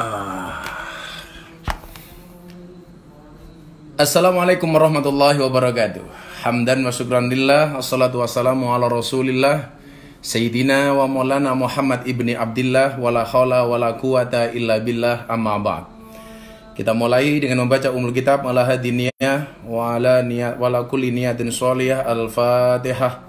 Ah. Assalamualaikum warahmatullahi wabarakatuh Hamdan wa syukran lillah Assalatu wassalamu ala rasulillah Sayyidina wa maulana Muhammad ibni Abdullah. Wala khawla wala quwata illa billah amma ba'd Kita mulai dengan membaca umul kitab Ala hadiniyah Wa ala niyat Wa kulli niyatin soliyah Al-Fatihah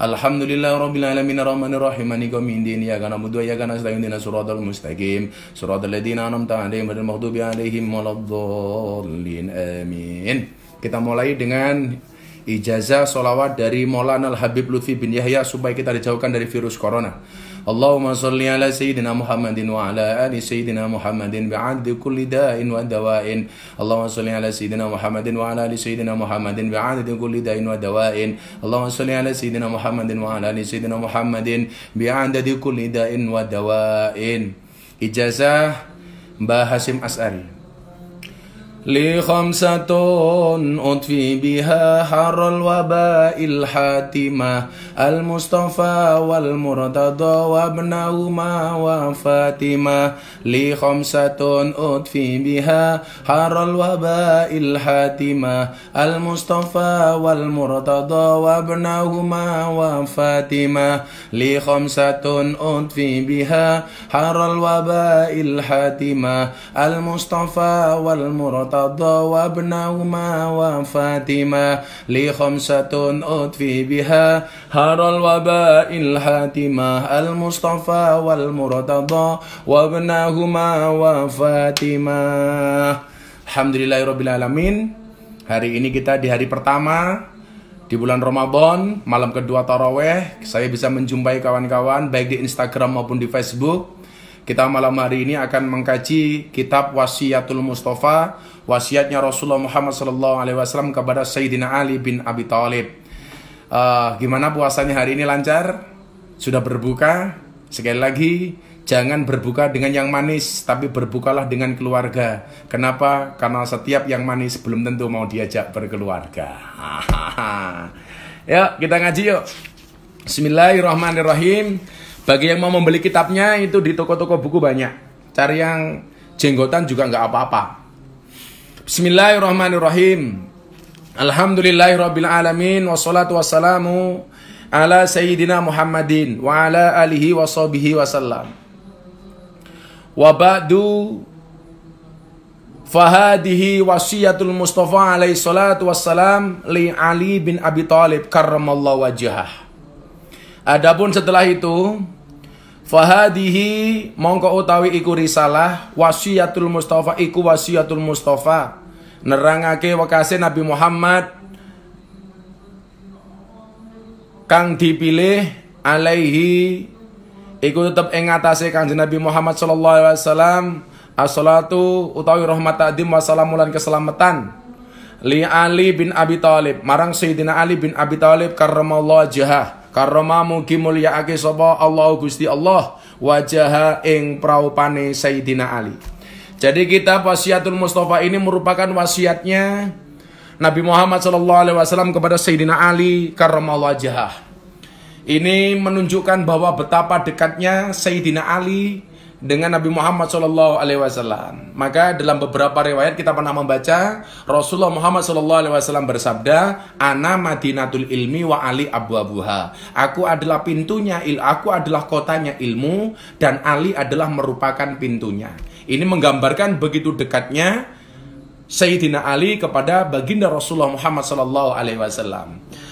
Alhamdulillah Rabbil Alamin Rahman Rahim Maliki Yawmin Din Iyyaka Ya wa iyyaka nasta'in Ihdinash shiratal mustaqim shiratal ladzina an'amta 'alaihim ghairil maghdubi 'alaihim waladdallin Amin Kita mulai dengan ijazah solawat dari Maulana Al-Habib Lutfi bin Yahya supaya kita dijauhkan dari virus corona. اللهم صل على سيدنا محمد وعلى آل سيدنا محمد بعد كل داء ودواء اللهم صل على سيدنا محمد وعلى آل سيدنا محمد بعد كل داء ودواء اللهم صل على سيدنا محمد وعلى آل سيدنا محمد بعدد كل داء ودواء إجازة Mbah Hasim As'ari لي خمسة أطفي بها حر الوباء الحاتمة المصطفى والمرتضى وابنهما وفاتمة لي خمسة أطفي بها حر الوباء الحاتمة المصطفى والمرتضى وابنهما وفاتمة لي خمسة أطفي بها حر الوباء الحاتمة المصطفى والمرتضى وقضى وابنهما وفاتما لي خمسة أطفي بها هر الوباء الحاتمة المصطفى والمرتضى وابنهما وفاتما Alhamdulillahirrabbilalamin Hari ini kita di hari pertama di bulan Ramadan, malam kedua Taraweh, saya bisa menjumpai kawan-kawan baik di Instagram maupun di Facebook kita malam hari ini akan mengkaji kitab Wasiatul Mustafa, wasiatnya Rasulullah Muhammad sallallahu alaihi wasallam kepada Sayyidina Ali bin Abi Thalib. Uh, gimana puasanya hari ini lancar? Sudah berbuka? Sekali lagi, jangan berbuka dengan yang manis, tapi berbukalah dengan keluarga. Kenapa? Karena setiap yang manis belum tentu mau diajak berkeluarga. yuk, kita ngaji yuk. Bismillahirrahmanirrahim. Bagi yang mau membeli kitabnya itu di toko-toko buku banyak. Cari yang jenggotan juga nggak apa-apa. Bismillahirrahmanirrahim. Alhamdulillahirrahmanirrahim. wassalatu wassalamu ala sayyidina Muhammadin wa ala alihi wa sahbihi wasallam. Wa ba'du fahadihi wasiyatul Mustafa alaihi salatu wassalam li Ali bin Abi Talib karramallahu wajhah. Adapun setelah itu Fahadihi mongko utawi iku risalah wasiatul Mustafa iku wasiatul Mustafa nerangake wakase Nabi Muhammad kang dipilih alaihi iku tetep ing ngatasé Kanjeng Nabi Muhammad sallallahu alaihi wasallam as-salatu utawi rahmat ta'dim lan keselamatan li Ali bin Abi Thalib marang Sayyidina Ali bin Abi Thalib karramallahu wajhah Karoma mugi mulyaake sapa Allah Gusti Allah wajah ing praupane Sayyidina Ali. Jadi kita wasiatul Mustafa ini merupakan wasiatnya Nabi Muhammad Shallallahu Alaihi Wasallam kepada Sayyidina Ali karena wajah. Ini menunjukkan bahwa betapa dekatnya Sayyidina Ali dengan Nabi Muhammad Shallallahu Alaihi Wasallam. Maka dalam beberapa riwayat kita pernah membaca Rasulullah Muhammad Shallallahu Alaihi Wasallam bersabda, Ana Madinatul Ilmi wa Ali Abu Abuha. Aku adalah pintunya, il aku adalah kotanya ilmu dan Ali adalah merupakan pintunya. Ini menggambarkan begitu dekatnya Sayyidina Ali kepada baginda Rasulullah Muhammad Shallallahu Alaihi Wasallam.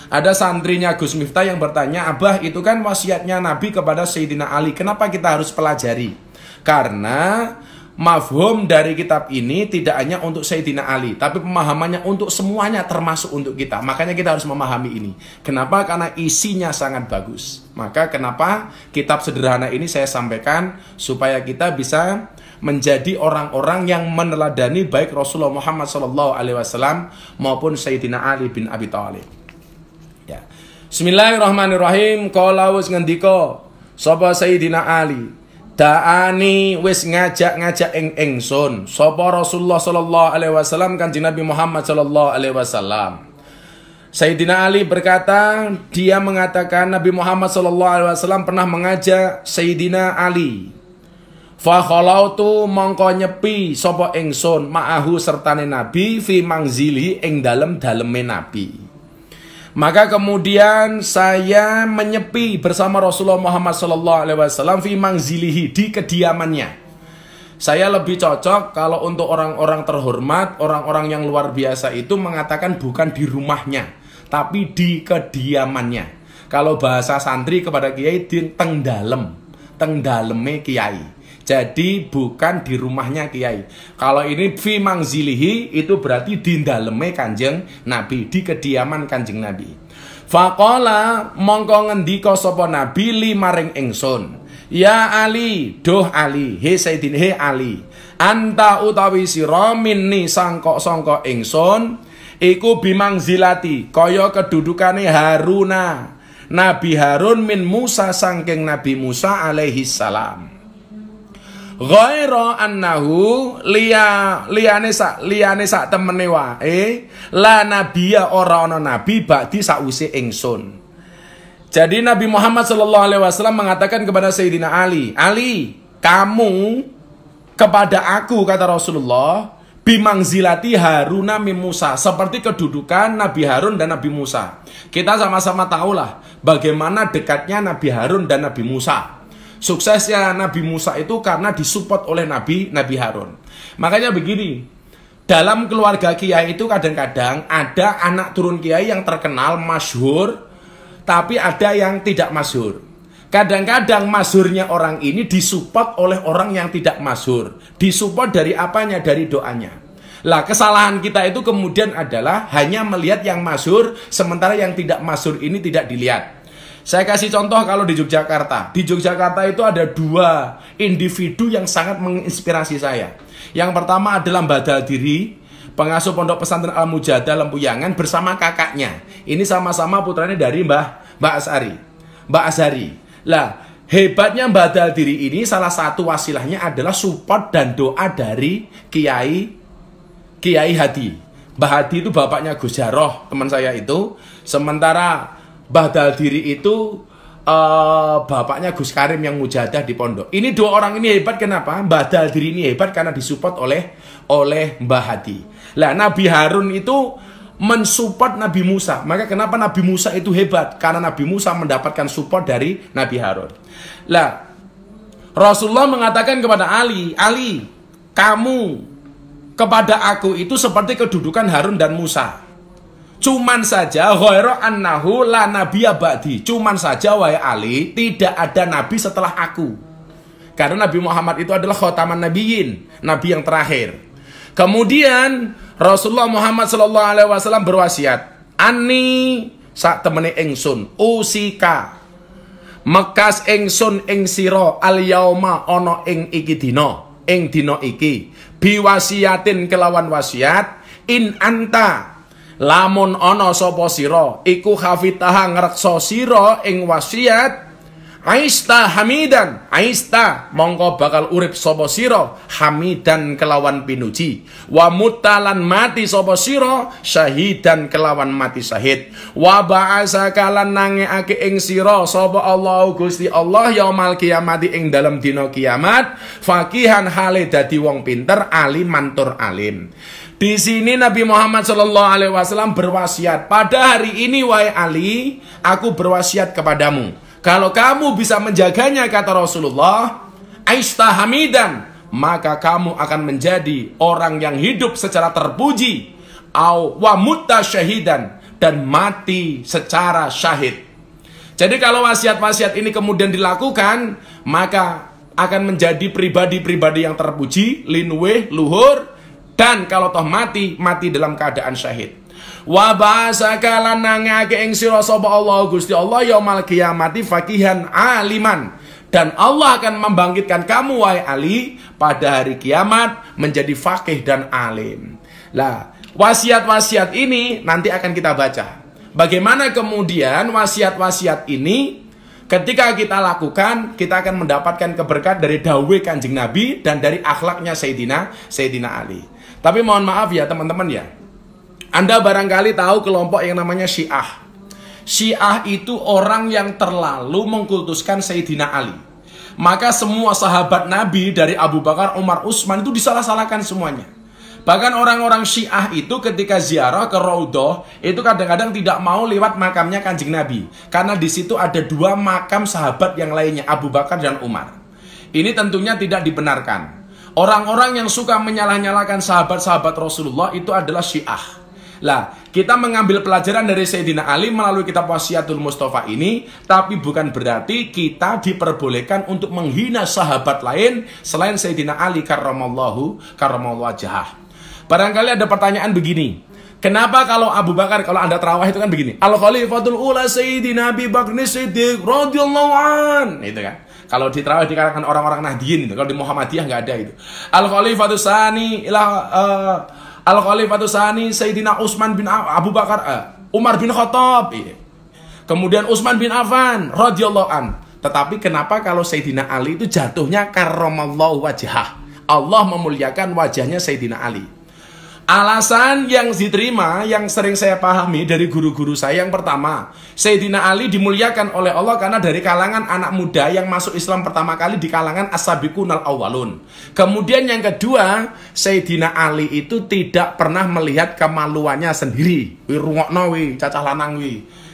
Ada santrinya Gus Miftah yang bertanya, Abah itu kan wasiatnya Nabi kepada Sayyidina Ali, kenapa kita harus pelajari? Karena mafhum dari kitab ini tidak hanya untuk Sayyidina Ali, tapi pemahamannya untuk semuanya termasuk untuk kita. Makanya kita harus memahami ini. Kenapa? Karena isinya sangat bagus. Maka kenapa kitab sederhana ini saya sampaikan supaya kita bisa menjadi orang-orang yang meneladani baik Rasulullah Muhammad SAW maupun Sayyidina Ali bin Abi Thalib. Ya. Bismillahirrahmanirrahim. Qala ngendiko ngendika sapa Sayyidina Ali Da'ani wis ngajak-ngajak ing ingsun sapa Rasulullah sallallahu alaihi wasallam Kanjeng Nabi Muhammad sallallahu alaihi wasallam. Sayyidina Ali berkata, dia mengatakan Nabi Muhammad sallallahu alaihi wasallam pernah mengajak Sayyidina Ali. Fa khalautu mongko nyepi sapa ingsun ma'ahu sertane Nabi fi mangzili ing dalem daleme Nabi. Maka kemudian saya menyepi bersama Rasulullah Muhammad Sallallahu Alaihi Wasallam di mangzilihi di kediamannya. Saya lebih cocok kalau untuk orang-orang terhormat, orang-orang yang luar biasa itu mengatakan bukan di rumahnya, tapi di kediamannya. Kalau bahasa santri kepada kiai di teng dalem, kiai. Jadi bukan di rumahnya kiai. Kalau ini fi mangzilihi itu berarti di daleme Kanjeng Nabi, di kediaman Kanjeng Nabi. Fakola mongkongan di sapa Nabi li maring engson. Ya Ali, doh Ali, he saydin he Ali. Anta utawi si sira minni sangkok-sangkok engson. iku zilati, koyo kedudukane Haruna. Nabi Harun min Musa sangking Nabi Musa alaihi salam. Ghaira annahu liya liyane sak liyane sak temene wae la nabiya ora ana nabi bakdi sakwise ingsun. Jadi Nabi Muhammad Shallallahu Alaihi Wasallam mengatakan kepada Sayyidina Ali, Ali, kamu kepada aku kata Rasulullah, bimangzilati zilati Haruna Musa seperti kedudukan Nabi Harun dan Nabi Musa. Kita sama-sama tahulah bagaimana dekatnya Nabi Harun dan Nabi Musa. Suksesnya Nabi Musa itu karena disupport oleh Nabi Nabi Harun. Makanya begini, dalam keluarga kiai itu kadang-kadang ada anak turun kiai yang terkenal masyhur, tapi ada yang tidak masyhur. Kadang-kadang masyhurnya orang ini disupport oleh orang yang tidak masyhur. Disupport dari apanya? Dari doanya. Lah kesalahan kita itu kemudian adalah hanya melihat yang masyhur sementara yang tidak masyhur ini tidak dilihat. Saya kasih contoh kalau di Yogyakarta. Di Yogyakarta itu ada dua individu yang sangat menginspirasi saya. Yang pertama adalah Mbak Daldiri, pengasuh Pondok Pesantren Al Mujada Lempuyangan bersama kakaknya. Ini sama-sama putranya dari Mbah Mbak Asari. Mbak Asari. Lah, hebatnya Mbak Daldiri ini salah satu wasilahnya adalah support dan doa dari Kiai Kiai Hadi. Mbah Hadi itu bapaknya Gus Jaroh, teman saya itu. Sementara Mbah diri itu uh, bapaknya Gus Karim yang mujadah di pondok. Ini dua orang ini hebat kenapa? Mbah diri ini hebat karena disupport oleh oleh Mbah Hadi. Lah Nabi Harun itu mensupport Nabi Musa. Maka kenapa Nabi Musa itu hebat? Karena Nabi Musa mendapatkan support dari Nabi Harun. Lah Rasulullah mengatakan kepada Ali, Ali, kamu kepada aku itu seperti kedudukan Harun dan Musa. Cuman saja ghoiro annahu la nabiya ba'di. Cuman saja wahai Ali, tidak ada nabi setelah aku. Karena Nabi Muhammad itu adalah khotaman nabiyin, nabi yang terakhir. Kemudian Rasulullah Muhammad SAW berwasiat, "Ani sak temene ingsun, usika mekas ingsun ing sira al yauma ana ing iki dina, ing dina iki biwasiatin kelawan wasiat in anta lamun ana sapa sira iku khafitaha ngrekso sira ing wasiat Aista hamidan Aista mongko bakal urip sobosiro sira hamidan kelawan pinuji wa mutalan mati sobosiro sira syahidan kelawan mati syahid wa ba'asa kalan nangeake ing siro sapa Allah Gusti Allah yaumal kiamat ing dalam dina kiamat fakihan hale dadi wong pinter alim mantur alim di sini Nabi Muhammad Shallallahu Alaihi Wasallam berwasiat pada hari ini wahai Ali, aku berwasiat kepadamu. Kalau kamu bisa menjaganya kata Rasulullah, Aisyah Hamidan, maka kamu akan menjadi orang yang hidup secara terpuji, au wamutta syahidan dan mati secara syahid. Jadi kalau wasiat-wasiat ini kemudian dilakukan, maka akan menjadi pribadi-pribadi yang terpuji, linwe, luhur, dan kalau toh mati, mati dalam keadaan syahid. Wa ba'asaka nangake ing sira sapa Allah Gusti Allah yaumal kiamati fakihan aliman. Dan Allah akan membangkitkan kamu wahai Ali pada hari kiamat menjadi fakih dan alim. Lah, wasiat-wasiat ini nanti akan kita baca. Bagaimana kemudian wasiat-wasiat ini ketika kita lakukan, kita akan mendapatkan keberkat dari dawe kanjeng Nabi dan dari akhlaknya Sayyidina, Sayyidina Ali. Tapi mohon maaf ya teman-teman ya. Anda barangkali tahu kelompok yang namanya Syiah. Syiah itu orang yang terlalu mengkultuskan Sayyidina Ali. Maka semua sahabat Nabi dari Abu Bakar, Umar, Utsman itu disalah-salahkan semuanya. Bahkan orang-orang Syiah itu ketika ziarah ke Raudhah itu kadang-kadang tidak mau lewat makamnya Kanjeng Nabi karena di situ ada dua makam sahabat yang lainnya Abu Bakar dan Umar. Ini tentunya tidak dibenarkan. Orang-orang yang suka menyalah-nyalakan sahabat-sahabat Rasulullah itu adalah syiah. Lah, kita mengambil pelajaran dari Sayyidina Ali melalui kitab Wasiatul Mustafa ini, tapi bukan berarti kita diperbolehkan untuk menghina sahabat lain selain Sayyidina Ali karramallahu karramallahu wajah. Barangkali ada pertanyaan begini. Kenapa kalau Abu Bakar kalau Anda terawih itu kan begini. Al Khalifatul Ula Sayyidina Abi Bakr Siddiq radhiyallahu Itu kan. Kalau di Terawih orang-orang nahdiin itu, kalau di Muhammadiyah nggak ada itu. Al khalifah Sani ila uh, eh, Al khalifah Sani Sayyidina usman bin Abu Bakar uh, Umar bin Khattab. Iya. Kemudian usman bin Affan radhiyallahu an. Tetapi kenapa kalau Sayyidina Ali itu jatuhnya karomallahu wajah. Allah memuliakan wajahnya Sayyidina Ali. Alasan yang diterima yang sering saya pahami dari guru-guru saya yang pertama, Sayyidina Ali dimuliakan oleh Allah karena dari kalangan anak muda yang masuk Islam pertama kali di kalangan as awalun. Kemudian yang kedua, Sayyidina Ali itu tidak pernah melihat kemaluannya sendiri. Wi rungokno wi,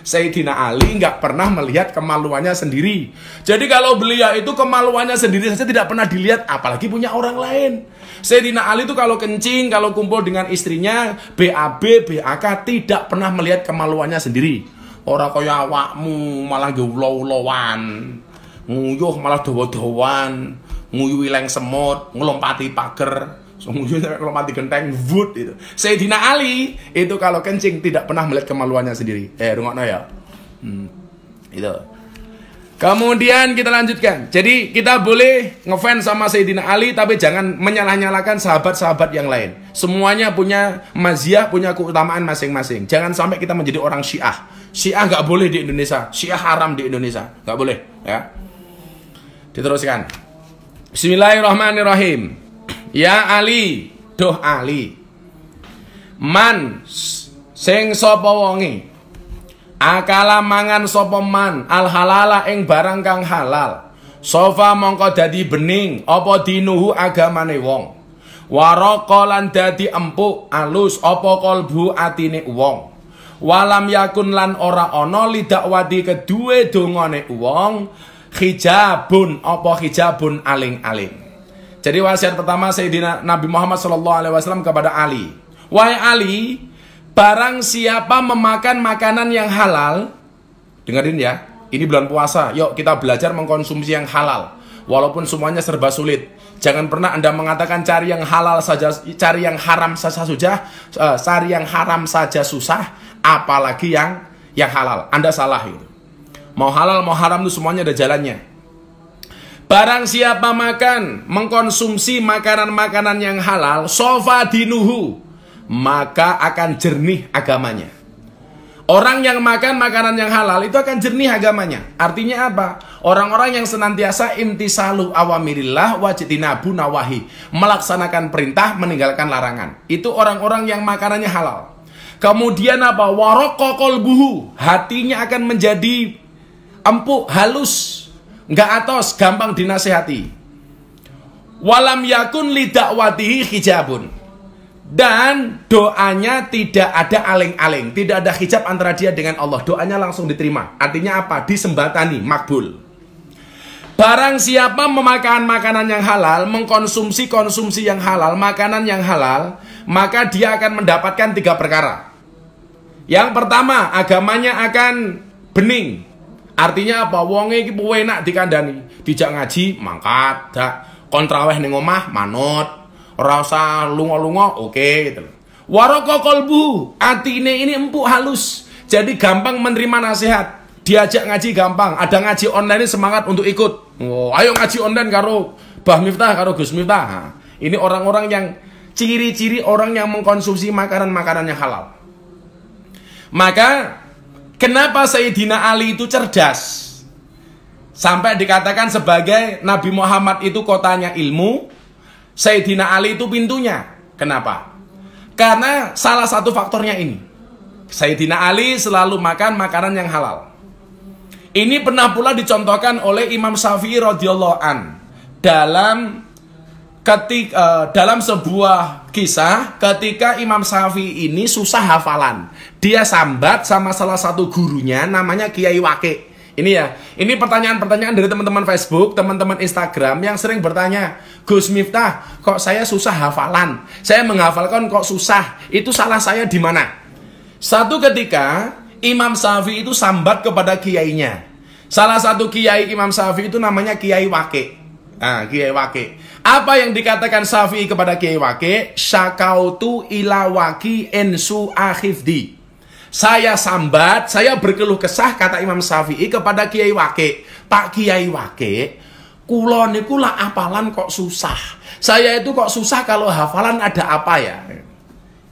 Sayyidina Ali nggak pernah melihat kemaluannya sendiri. Jadi kalau beliau itu kemaluannya sendiri saja tidak pernah dilihat, apalagi punya orang lain. Sayyidina Ali itu kalau kencing, kalau kumpul dengan istrinya, BAB, BAK tidak pernah melihat kemaluannya sendiri. Orang kaya awakmu malah lawan, Nguyuh malah dawa-dawan, nguyuh ileng semut, ngelompati pagar, Sungguh kalau mati genteng wood itu. Sayyidina Ali itu kalau kencing tidak pernah melihat kemaluannya sendiri. Eh, rungokno ya. Hmm. Itu. Kemudian kita lanjutkan. Jadi kita boleh ngefans sama Sayyidina Ali tapi jangan menyalah-nyalakan sahabat-sahabat yang lain. Semuanya punya maziah, punya keutamaan masing-masing. Jangan sampai kita menjadi orang Syiah. Syiah nggak boleh di Indonesia. Syiah haram di Indonesia. Nggak boleh, ya. Diteruskan. Bismillahirrahmanirrahim. Ya Ali, doh Ali. Man sing sapa Akala mangan sapa man al halala ing barang kang halal. Sofa mongko dadi bening opo dinuhu agamane wong. warokolan lan dadi empuk alus opo kolbu atine wong. Walam yakun lan ora ana lidakwati kedue dongane wong hijabun opo hijabun aling-aling. Jadi wasiat pertama Sayyidina Nabi Muhammad saw kepada Ali. Wahai Ali, Barang siapa memakan makanan yang halal, dengerin ya, ini bulan puasa, yuk kita belajar mengkonsumsi yang halal. Walaupun semuanya serba sulit, jangan pernah Anda mengatakan cari yang halal saja, cari yang haram saja susah, eh, cari yang haram saja susah, apalagi yang yang halal. Anda salah itu. Mau halal mau haram itu semuanya ada jalannya. Barang siapa makan, mengkonsumsi makanan-makanan yang halal, sofa dinuhu maka akan jernih agamanya. Orang yang makan makanan yang halal itu akan jernih agamanya. Artinya apa? Orang-orang yang senantiasa intisalu awamirillah wajitinabu nawahi. Melaksanakan perintah, meninggalkan larangan. Itu orang-orang yang makanannya halal. Kemudian apa? Warokokol buhu. Hatinya akan menjadi empuk, halus. Nggak atos, gampang dinasehati. Walam yakun lidakwatihi hijabun dan doanya tidak ada aling-aling, tidak ada hijab antara dia dengan Allah. Doanya langsung diterima. Artinya apa? Disembatani, makbul. Barang siapa memakan makanan yang halal, mengkonsumsi konsumsi yang halal, makanan yang halal, maka dia akan mendapatkan tiga perkara. Yang pertama, agamanya akan bening. Artinya apa? Wonge iki enak dikandani. Dijak ngaji, mangkat, dak kontraweh ning omah, manut, rasa lunga-lunga oke okay, gitu Waroko kolbu, atine ini empuk halus. Jadi gampang menerima nasihat. Diajak ngaji gampang. Ada ngaji online ini semangat untuk ikut. Oh, ayo ngaji online karo Bah Miftah, karo Gus Miftah. Nah, ini orang-orang yang ciri-ciri orang yang mengkonsumsi makanan-makanan yang halal. Maka kenapa Sayyidina Ali itu cerdas? Sampai dikatakan sebagai Nabi Muhammad itu kotanya ilmu, Sayyidina Ali itu pintunya. Kenapa? Karena salah satu faktornya ini. Sayyidina Ali selalu makan makanan yang halal. Ini pernah pula dicontohkan oleh Imam Syafi'i radhiyallahu an dalam ketik uh, dalam sebuah kisah ketika Imam Syafi'i ini susah hafalan. Dia sambat sama salah satu gurunya namanya Kiai Wake. Ini ya, ini pertanyaan-pertanyaan dari teman-teman Facebook, teman-teman Instagram yang sering bertanya, Gus Miftah, kok saya susah hafalan? Saya menghafalkan kok susah? Itu salah saya di mana? Satu ketika Imam Safi itu sambat kepada kiainya. Salah satu kiai Imam Safi itu namanya Kiai Wake. Nah, Kiai Wake. Apa yang dikatakan Safi kepada Kiai Wake? Syakautu ila waki ensu akhifdi. Saya sambat, saya berkeluh kesah kata Imam Syafi'i kepada Kiai Wake. Pak Kiai Wake, kulo niku lah apalan kok susah. Saya itu kok susah kalau hafalan ada apa ya?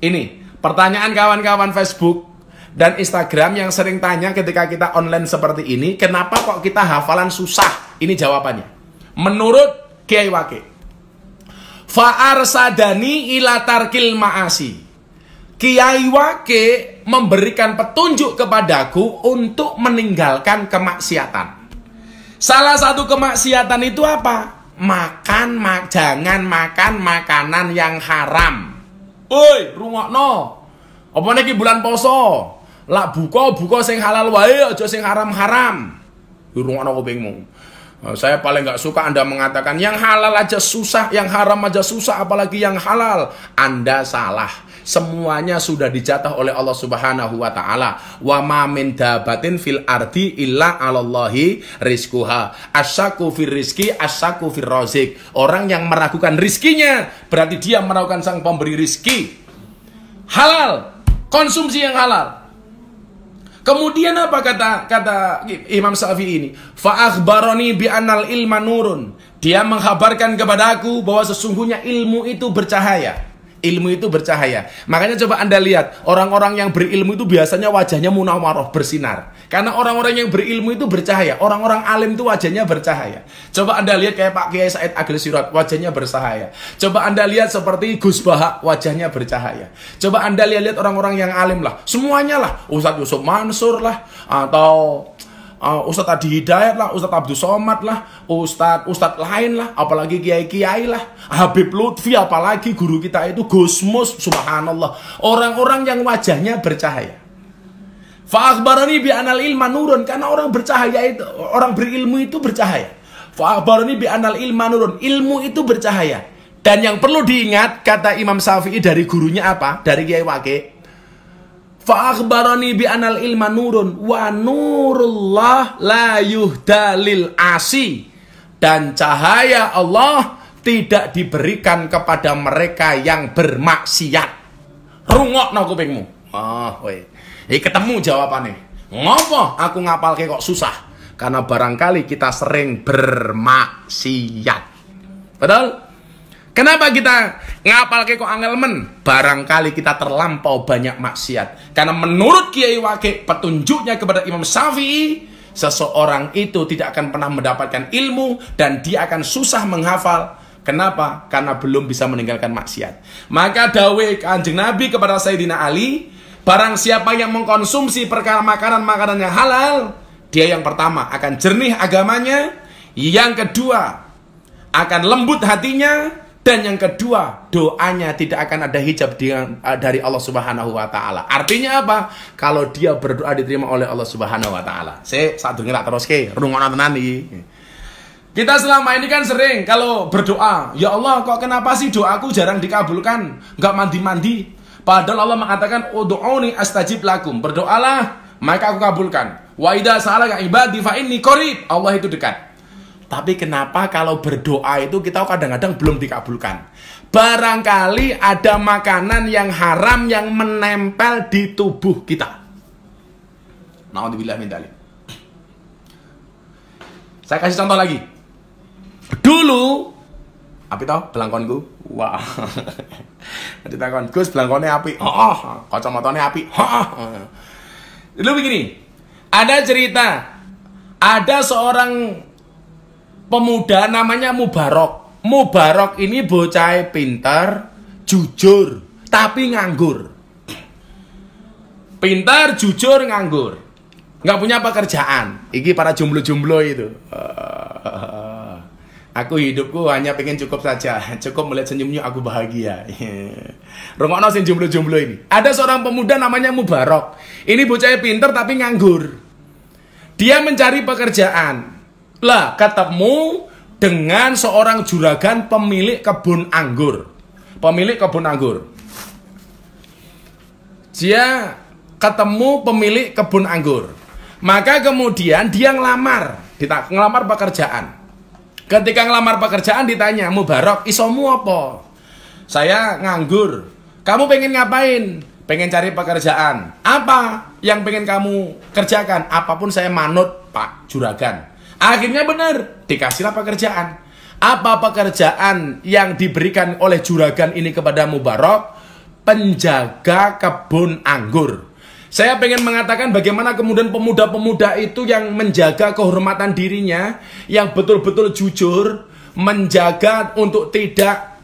Ini pertanyaan kawan-kawan Facebook dan Instagram yang sering tanya ketika kita online seperti ini, kenapa kok kita hafalan susah? Ini jawabannya. Menurut Kiai Wake. Fa'arsadani ila tarkil ma'asi. Kiai Wake memberikan petunjuk kepadaku untuk meninggalkan kemaksiatan. Salah satu kemaksiatan itu apa? Makan, ma jangan makan makanan yang haram. Oi, rungokno. Apa ini bulan poso? Lak buka, buka sing halal wae, aja sing haram-haram. no kupingmu. Eh, saya paling nggak suka Anda mengatakan yang halal aja susah, yang haram aja susah, apalagi yang halal. Anda salah semuanya sudah dicatat oleh Allah Subhanahu wa taala. Wa ma min dabatin fil ardi illa 'alallahi rizquha. Asyaku fir rizki, asyaku fir rozik. Orang yang meragukan rizkinya, berarti dia meragukan sang pemberi rizki. Halal, konsumsi yang halal. Kemudian apa kata kata Imam Syafi'i ini? bi annal ilma nurun. Dia menghabarkan kepada aku bahwa sesungguhnya ilmu itu bercahaya ilmu itu bercahaya. Makanya coba Anda lihat, orang-orang yang berilmu itu biasanya wajahnya munawaroh, bersinar. Karena orang-orang yang berilmu itu bercahaya, orang-orang alim itu wajahnya bercahaya. Coba Anda lihat kayak Pak Kiai Said Agil Sirot, wajahnya bercahaya. Coba Anda lihat seperti Gus baha wajahnya bercahaya. Coba Anda lihat-lihat orang-orang yang alim lah, semuanya lah, Ustadz Yusuf Mansur lah, atau uh, Ustadz Adi Hidayat lah, Ustadz Abdul Somad lah, Ustadz Ustadz lain lah, apalagi Kiai Kiai lah, Habib Lutfi, apalagi guru kita itu Gusmus, Subhanallah, orang-orang yang wajahnya bercahaya. Fa'akbarani bi anal ilma nurun karena orang bercahaya itu orang berilmu itu bercahaya. Fa'akbarani bi anal ilma nurun ilmu itu bercahaya. Dan yang perlu diingat kata Imam Syafi'i dari gurunya apa? Dari Kiai Wage Fa'akhbarani akhbarani bi anal ilma nurun wa nurullah la yuhdalil asi dan cahaya Allah tidak diberikan kepada mereka yang bermaksiat. Rungok no kupingmu. Oh, weh. Hei, ketemu jawabannya. Ngopo aku ngapal kok susah? Karena barangkali kita sering bermaksiat. Betul? Kenapa kita ngapal kok angelmen? Barangkali kita terlampau banyak maksiat. Karena menurut Kiai Wage petunjuknya kepada Imam Syafi'i, seseorang itu tidak akan pernah mendapatkan ilmu dan dia akan susah menghafal. Kenapa? Karena belum bisa meninggalkan maksiat. Maka dawe kanjeng Nabi kepada Sayyidina Ali, barang siapa yang mengkonsumsi perkara makanan-makanan yang halal, dia yang pertama akan jernih agamanya, yang kedua akan lembut hatinya, dan yang kedua, doanya tidak akan ada hijab eh, dari Allah Subhanahu wa taala. Artinya apa? Kalau dia berdoa diterima oleh Allah Subhanahu wa taala. Saya satu terus ke, rungono tenan iki. Kita selama ini kan sering kalau berdoa, ya Allah kok kenapa sih doaku jarang dikabulkan? Enggak mandi-mandi. Padahal Allah mengatakan, "Ud'uni astajib lakum." Berdoalah, maka aku kabulkan. Wa idza sa'alaka ibadi fa inni qarib. Allah itu dekat. Tapi kenapa kalau berdoa itu kita kadang-kadang belum dikabulkan? Barangkali ada makanan yang haram yang menempel di tubuh kita. Nauzubillah min Saya kasih contoh lagi. Dulu apa tau belangkonku? Wah. Nanti takon, Gus belangkonnya api. Oh, oh. Kacamatanya api. Oh, oh. Dulu begini. Ada cerita ada seorang pemuda namanya Mubarok. Mubarok ini bocah pinter, jujur, tapi nganggur. Pintar, jujur, nganggur. Nggak punya pekerjaan. Iki para jomblo-jomblo itu. Aku hidupku hanya pengen cukup saja. Cukup melihat senyumnya aku bahagia. Rungokno sing jomblo-jomblo ini. Ada seorang pemuda namanya Mubarok. Ini bocah pinter tapi nganggur. Dia mencari pekerjaan. Lah ketemu dengan seorang juragan pemilik kebun anggur. Pemilik kebun anggur. Dia ketemu pemilik kebun anggur. Maka kemudian dia ngelamar, Dita, ngelamar pekerjaan. Ketika ngelamar pekerjaan ditanya, "Mubarok, isomu apa?" Saya nganggur. Kamu pengen ngapain? Pengen cari pekerjaan. Apa yang pengen kamu kerjakan? Apapun saya manut, Pak Juragan. Akhirnya benar, dikasihlah pekerjaan. Apa pekerjaan yang diberikan oleh juragan ini kepada Mubarak? Penjaga kebun anggur. Saya pengen mengatakan bagaimana kemudian pemuda-pemuda itu yang menjaga kehormatan dirinya, yang betul-betul jujur, menjaga untuk tidak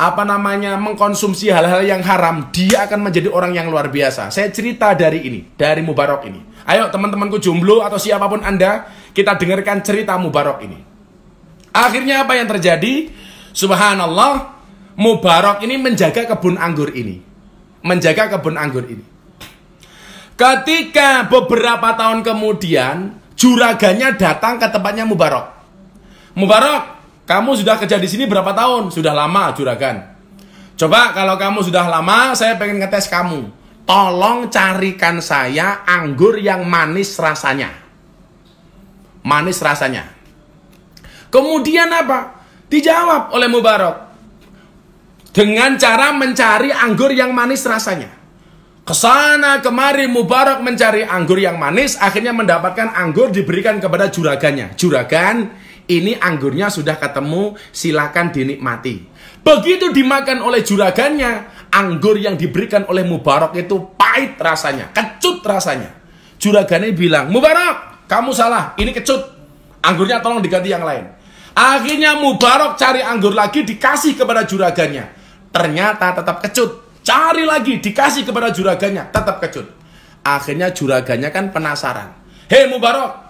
apa namanya mengkonsumsi hal-hal yang haram, dia akan menjadi orang yang luar biasa. Saya cerita dari ini, dari Mubarok ini. Ayo teman-temanku jomblo atau siapapun Anda, kita dengarkan cerita Mubarok ini. Akhirnya apa yang terjadi? Subhanallah, Mubarok ini menjaga kebun anggur ini. Menjaga kebun anggur ini. Ketika beberapa tahun kemudian, juraganya datang ke tempatnya Mubarok. Mubarok, kamu sudah kerja di sini berapa tahun? Sudah lama, juragan. Coba kalau kamu sudah lama, saya pengen ngetes kamu tolong carikan saya anggur yang manis rasanya. Manis rasanya. Kemudian apa? Dijawab oleh Mubarak. Dengan cara mencari anggur yang manis rasanya. Kesana kemari Mubarak mencari anggur yang manis, akhirnya mendapatkan anggur diberikan kepada juragannya. Juragan, ini anggurnya sudah ketemu, silakan dinikmati. Begitu dimakan oleh juragannya, anggur yang diberikan oleh Mubarak itu pahit rasanya, kecut rasanya. Juragannya bilang, Mubarak, kamu salah, ini kecut. Anggurnya tolong diganti yang lain. Akhirnya Mubarak cari anggur lagi dikasih kepada juragannya. Ternyata tetap kecut. Cari lagi dikasih kepada juragannya, tetap kecut. Akhirnya juragannya kan penasaran. Hei Mubarak,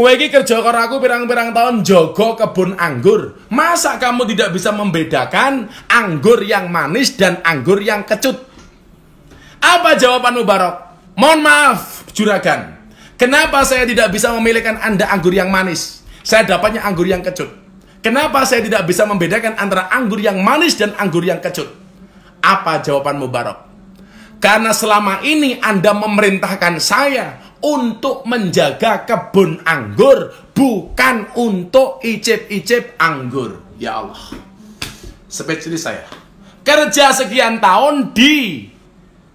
Kue iki kerja karo aku pirang-pirang tahun jogo kebun anggur. Masa kamu tidak bisa membedakan anggur yang manis dan anggur yang kecut? Apa jawaban Mubarak? Mohon maaf, juragan. Kenapa saya tidak bisa memilihkan Anda anggur yang manis? Saya dapatnya anggur yang kecut. Kenapa saya tidak bisa membedakan antara anggur yang manis dan anggur yang kecut? Apa jawaban Mubarak? Karena selama ini Anda memerintahkan saya untuk menjaga kebun anggur, bukan untuk icip-icip anggur. Ya Allah. Spesialis saya. Kerja sekian tahun di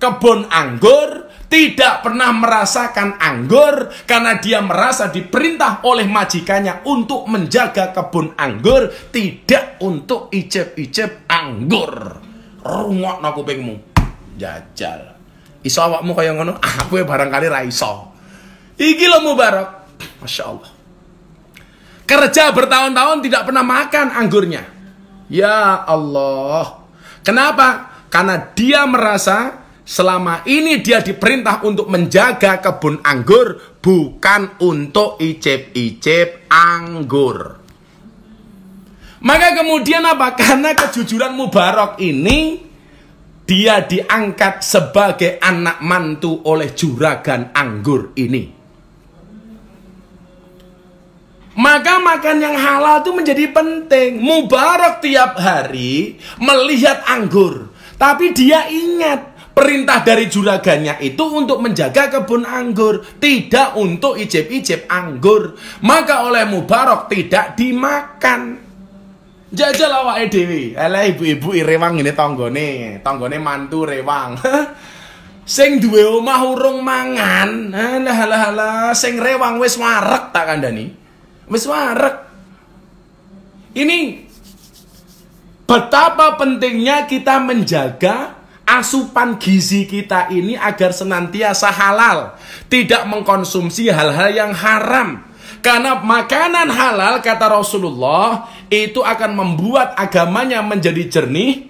kebun anggur, tidak pernah merasakan anggur karena dia merasa diperintah oleh majikannya untuk menjaga kebun anggur, tidak untuk icip-icip anggur. Rungok naku kupingmu. Jajal. Iso awakmu kaya ngono, aku ah, barangkali ra Iki lo mubarak. Masya Allah. Kerja bertahun-tahun tidak pernah makan anggurnya. Ya Allah. Kenapa? Karena dia merasa selama ini dia diperintah untuk menjaga kebun anggur bukan untuk icip-icip anggur. Maka kemudian apa? Karena kejujuran Mubarok ini dia diangkat sebagai anak mantu oleh juragan anggur ini. Maka makan yang halal itu menjadi penting. Mubarak tiap hari melihat anggur. Tapi dia ingat perintah dari juraganya itu untuk menjaga kebun anggur. Tidak untuk ijib-ijib anggur. Maka oleh Mubarak tidak dimakan. Jajal awak Edwi, Elah ibu-ibu rewang ini tonggone. Tonggone mantu rewang. sing duwe omah urung mangan. Alah alah alah sing rewang wis warek tak kandhani. Wis Ini betapa pentingnya kita menjaga asupan gizi kita ini agar senantiasa halal, tidak mengkonsumsi hal-hal yang haram. Karena makanan halal kata Rasulullah itu akan membuat agamanya menjadi jernih,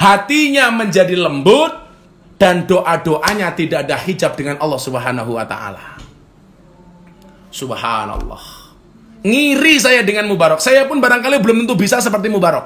hatinya menjadi lembut dan doa-doanya tidak ada hijab dengan Allah Subhanahu wa taala. Subhanallah. Ngiri saya dengan Mubarok. Saya pun barangkali belum tentu bisa seperti Mubarok.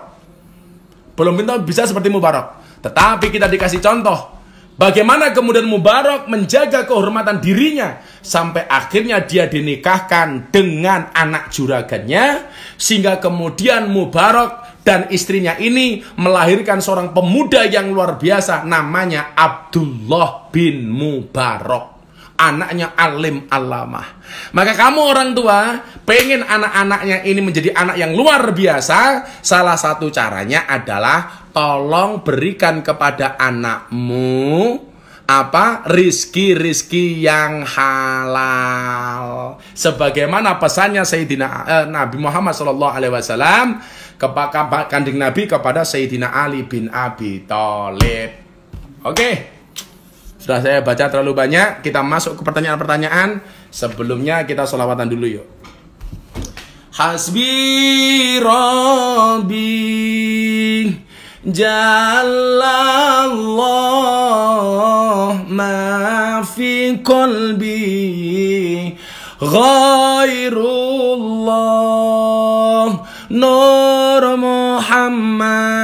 Belum tentu bisa seperti Mubarok. Tetapi kita dikasih contoh. Bagaimana kemudian Mubarok menjaga kehormatan dirinya sampai akhirnya dia dinikahkan dengan anak juragannya sehingga kemudian Mubarok dan istrinya ini melahirkan seorang pemuda yang luar biasa namanya Abdullah bin Mubarok anaknya alim alamah. Maka kamu orang tua pengen anak-anaknya ini menjadi anak yang luar biasa, salah satu caranya adalah tolong berikan kepada anakmu apa rizki-rizki yang halal sebagaimana pesannya Sayyidina eh, Nabi Muhammad Shallallahu Alaihi Wasallam kepada kanding Nabi kepada Sayyidina Ali bin Abi Thalib oke okay. Sudah saya baca terlalu banyak, kita masuk ke pertanyaan-pertanyaan. Sebelumnya kita sholawatan dulu yuk. Hasbi Rabbi Jalallah ma fi qalbi Ghairullah Nur Muhammad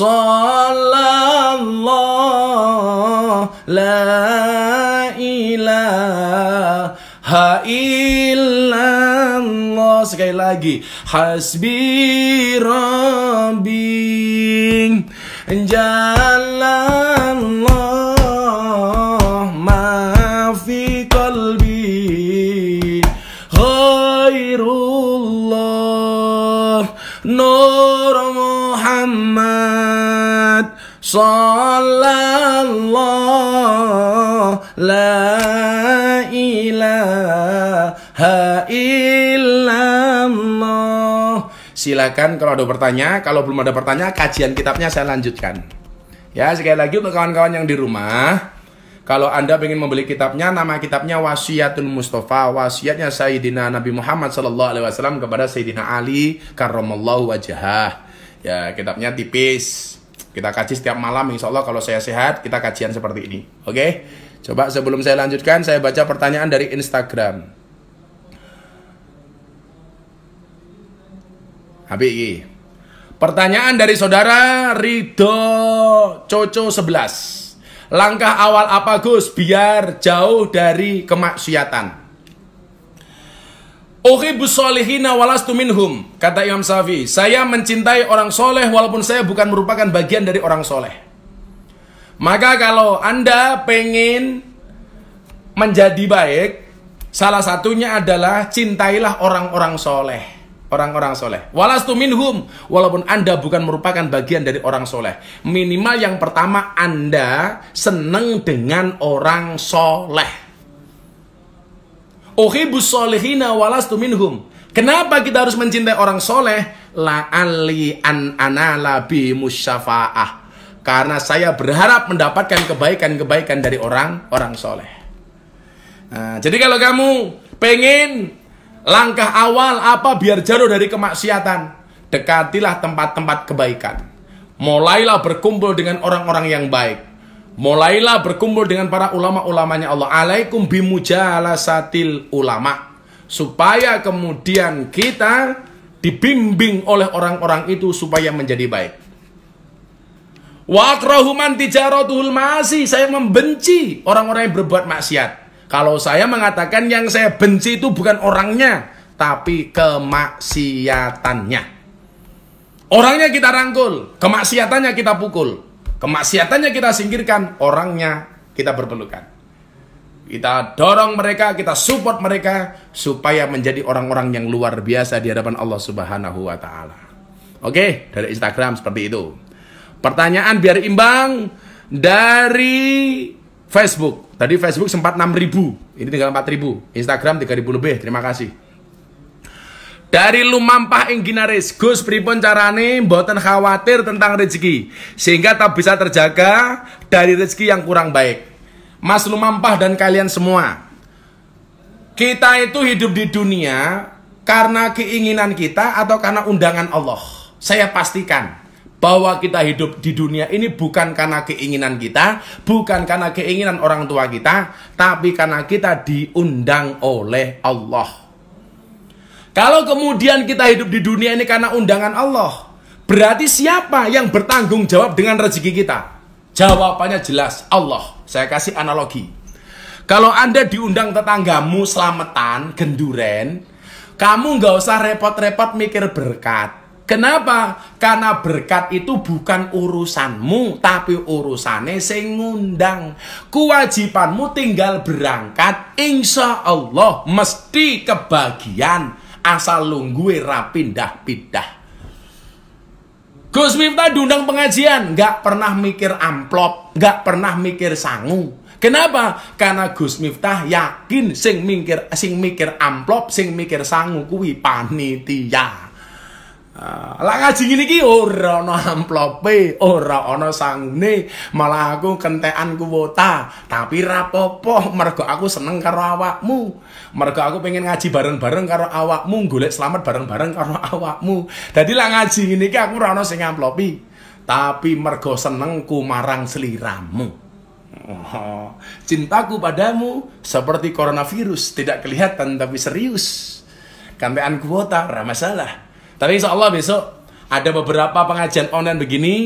sallallahu la ilaha illallah sekali lagi hasbi rabbi jalla Sallallahu la ilaha illallah. Silakan kalau ada pertanyaan, kalau belum ada pertanyaan kajian kitabnya saya lanjutkan. Ya, sekali lagi untuk kawan-kawan yang di rumah, kalau Anda ingin membeli kitabnya, nama kitabnya Wasiatul Mustafa, wasiatnya Sayyidina Nabi Muhammad sallallahu alaihi wasallam kepada Sayyidina Ali karramallahu wajhah. Ya, kitabnya tipis. Kita kaji setiap malam, insya Allah kalau saya sehat, kita kajian seperti ini. Oke? Okay? Coba sebelum saya lanjutkan, saya baca pertanyaan dari Instagram. Habis Pertanyaan dari saudara Rido Coco 11. Langkah awal apa Gus biar jauh dari kemaksiatan? Uhibbu solihina walastu minhum. Kata Imam Safi saya mencintai orang soleh walaupun saya bukan merupakan bagian dari orang soleh. Maka kalau Anda pengen menjadi baik, salah satunya adalah cintailah orang-orang soleh. Orang-orang soleh. Walastu minhum. Walaupun Anda bukan merupakan bagian dari orang soleh. Minimal yang pertama Anda seneng dengan orang soleh. Uhibus walastu minhum. Kenapa kita harus mencintai orang soleh? ali an anala bi musyafa'ah. Karena saya berharap mendapatkan kebaikan-kebaikan dari orang orang soleh. Nah, jadi kalau kamu pengen langkah awal apa biar jauh dari kemaksiatan, dekatilah tempat-tempat kebaikan. Mulailah berkumpul dengan orang-orang yang baik mulailah berkumpul dengan para ulama-ulamanya Allah. Alaikum satil ulama. Supaya kemudian kita dibimbing oleh orang-orang itu supaya menjadi baik. Wa Saya membenci orang-orang yang berbuat maksiat. Kalau saya mengatakan yang saya benci itu bukan orangnya, tapi kemaksiatannya. Orangnya kita rangkul, kemaksiatannya kita pukul. Kemaksiatannya kita singkirkan, orangnya kita berpelukan. Kita dorong mereka, kita support mereka supaya menjadi orang-orang yang luar biasa di hadapan Allah Subhanahu wa taala. Oke, dari Instagram seperti itu. Pertanyaan biar imbang dari Facebook. Tadi Facebook sempat 6000, ini tinggal 4000. Instagram 3000 lebih. Terima kasih. Dari lumampah ing ginaris, Gus pripun carane mboten khawatir tentang rezeki sehingga tak bisa terjaga dari rezeki yang kurang baik. Mas lumampah dan kalian semua. Kita itu hidup di dunia karena keinginan kita atau karena undangan Allah. Saya pastikan bahwa kita hidup di dunia ini bukan karena keinginan kita, bukan karena keinginan orang tua kita, tapi karena kita diundang oleh Allah. Kalau kemudian kita hidup di dunia ini karena undangan Allah, berarti siapa yang bertanggung jawab dengan rezeki kita? Jawabannya jelas, Allah. Saya kasih analogi. Kalau Anda diundang tetanggamu selamatan, genduren, kamu nggak usah repot-repot mikir berkat. Kenapa? Karena berkat itu bukan urusanmu, tapi urusannya sing ngundang. Kewajibanmu tinggal berangkat, insya Allah mesti kebagian asal lu gue rapindah pindah. Gus Miftah diundang pengajian, nggak pernah mikir amplop, nggak pernah mikir sangu. Kenapa? Karena Gus Miftah yakin sing mikir sing mikir amplop, sing mikir sangu kuwi panitia. Uh, ah, lak ngaji ngene iki ora ana amplope, ora ana sangune, malah aku kentekan kuota. Tapi rapopo mergo aku seneng karo awakmu. Mergo aku pengen ngaji bareng-bareng karo awakmu, golek selamat bareng-bareng karo awakmu. Dadi lah ngaji ngene iki aku ora ana sing amplopi, tapi mergo senengku marang seliramu. Oh, cintaku padamu seperti coronavirus tidak kelihatan tapi serius. Kampean kuota, ramah masalah. Tapi insya Allah besok ada beberapa pengajian online begini,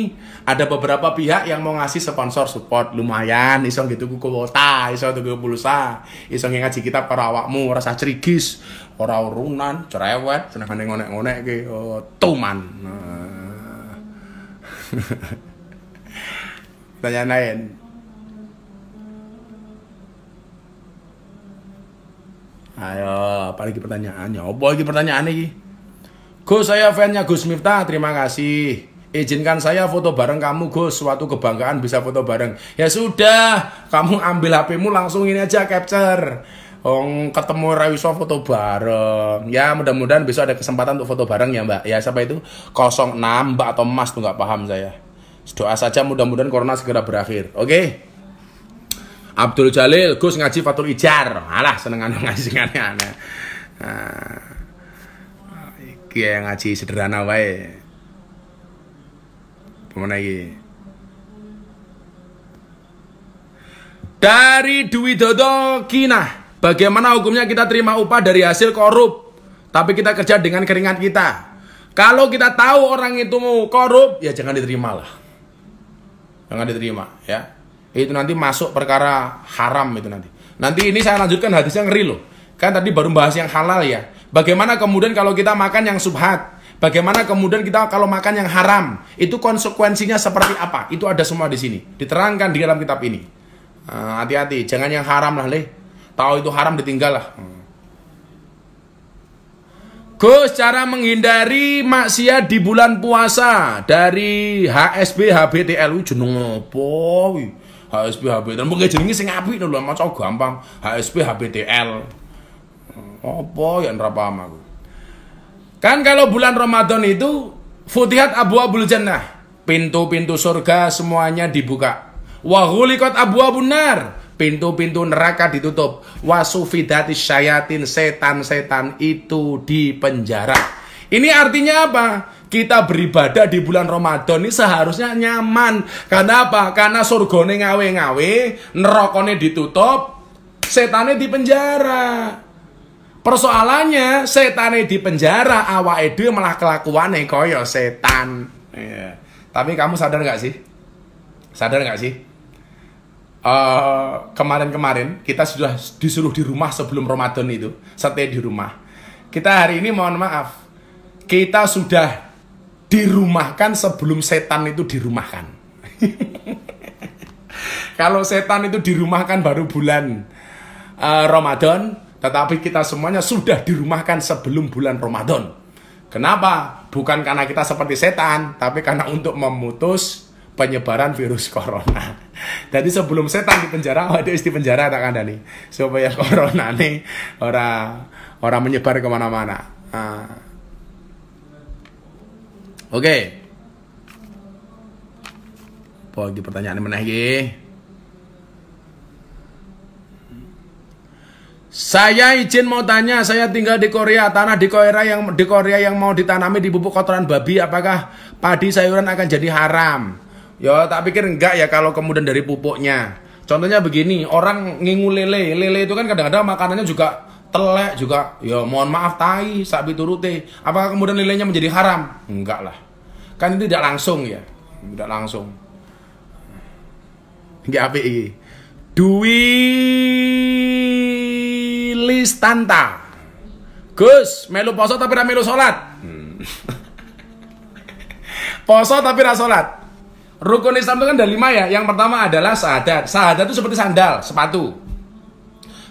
ada beberapa pihak yang mau ngasih sponsor support lumayan, iseng gitu ku kuota, tuh gue pulsa, iso ngaji kita para awakmu rasa cerigis, para urunan, cerewet, kan ngonek-ngonek ke, oh, tuman. Nah. Tanya lain. Ayo, apa lagi pertanyaannya? oh lagi pertanyaannya lagi. Gus, saya fannya Gus Miftah, terima kasih. Izinkan saya foto bareng kamu Gus, suatu kebanggaan bisa foto bareng. Ya sudah, kamu ambil HP-mu langsung ini aja capture. Ong ketemu Raiso foto bareng. Ya mudah-mudahan besok ada kesempatan untuk foto bareng ya Mbak. Ya siapa itu? 06 Mbak atau Mas tuh nggak paham saya. Doa saja mudah-mudahan corona segera berakhir. Oke. Okay? Abdul Jalil, Gus ngaji Fatul Ijar. Alah seneng anu ngaji ngaji aneh. Nah. Yang ngaji sederhana wae Pemana iki Dari Dwi Dodo Kinah Bagaimana hukumnya kita terima upah dari hasil korup Tapi kita kerja dengan keringat kita Kalau kita tahu orang itu mau korup Ya jangan diterima lah Jangan diterima ya Itu nanti masuk perkara haram itu nanti Nanti ini saya lanjutkan hadisnya ngeri loh Kan tadi baru bahas yang halal ya Bagaimana kemudian kalau kita makan yang subhat? Bagaimana kemudian kita kalau makan yang haram? Itu konsekuensinya seperti apa? Itu ada semua di sini. Diterangkan di dalam kitab ini. Eh, hati-hati, uh, jangan yang haram lah, leh. Tahu itu haram ditinggal lah. Hmm. Gus, cara menghindari maksiat di bulan puasa dari HSB HBTL jeneng apa? HSB HBTL mungkin jenenge sing apik lho, maca gampang. HSB HBTL. Apa yang ora paham aku? Kan kalau bulan Ramadan itu Futihat Abu Abul Jannah. Pintu-pintu surga semuanya dibuka. Wahulikot Abu Abu Abunar. Pintu-pintu neraka ditutup. Wasufidati syayatin setan-setan itu dipenjara. Ini artinya apa? Kita beribadah di bulan Ramadan ini seharusnya nyaman. Karena apa? Karena surgone ngawe-ngawe, nerokone ditutup, setannya penjara. Persoalannya setan di penjara awak itu malah kelakuane koyo setan. Iya. Tapi kamu sadar nggak sih? Sadar nggak sih? Eh, kemarin-kemarin uh, kita sudah disuruh di rumah sebelum Ramadan itu stay di rumah. Kita hari ini mohon maaf kita sudah dirumahkan sebelum setan itu dirumahkan. Kalau setan itu dirumahkan baru bulan uh, Ramadan, tetapi kita semuanya sudah dirumahkan sebelum bulan Ramadan. Kenapa? Bukan karena kita seperti setan, tapi karena untuk memutus penyebaran virus corona. Jadi sebelum setan di penjara, oh, di penjara tak ada nih, supaya corona nih orang orang menyebar kemana-mana. Nah. Oke. Okay. di pertanyaan menaiki. Saya izin mau tanya, saya tinggal di Korea, tanah di Korea yang di Korea yang mau ditanami di pupuk kotoran babi, apakah padi sayuran akan jadi haram? Yo, tak pikir enggak ya kalau kemudian dari pupuknya. Contohnya begini, orang ngingu lele, lele itu kan kadang-kadang makanannya juga telek juga. Yo, mohon maaf tai, sapi turute. Apakah kemudian lelenya menjadi haram? Enggak lah. Kan itu tidak langsung ya. Tidak langsung. Enggak api, iki. Dwi Listanta. Gus, melu poso tapi ramelu melu Hmm. poso tapi ra sholat Rukun Islam itu kan ada lima ya. Yang pertama adalah sahadat. Sahadat itu seperti sandal, sepatu.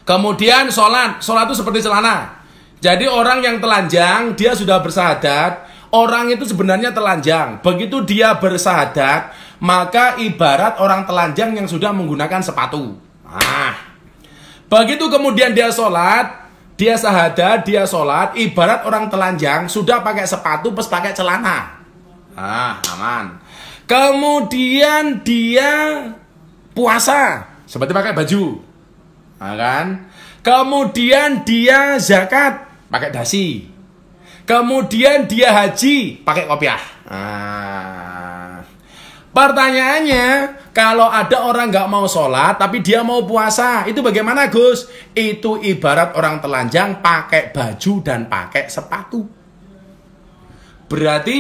Kemudian sholat. Sholat itu seperti celana. Jadi orang yang telanjang, dia sudah bersahadat. Orang itu sebenarnya telanjang. Begitu dia bersahadat, maka ibarat orang telanjang yang sudah menggunakan sepatu. Ah. Begitu kemudian dia sholat, dia sahada, dia sholat, ibarat orang telanjang, sudah pakai sepatu, pas pakai celana. Ah, aman. Kemudian dia puasa, seperti pakai baju. Nah, kan? Kemudian dia zakat, pakai dasi. Kemudian dia haji, pakai kopiah. Ah. Pertanyaannya, kalau ada orang nggak mau sholat tapi dia mau puasa, itu bagaimana Gus? Itu ibarat orang telanjang pakai baju dan pakai sepatu. Berarti,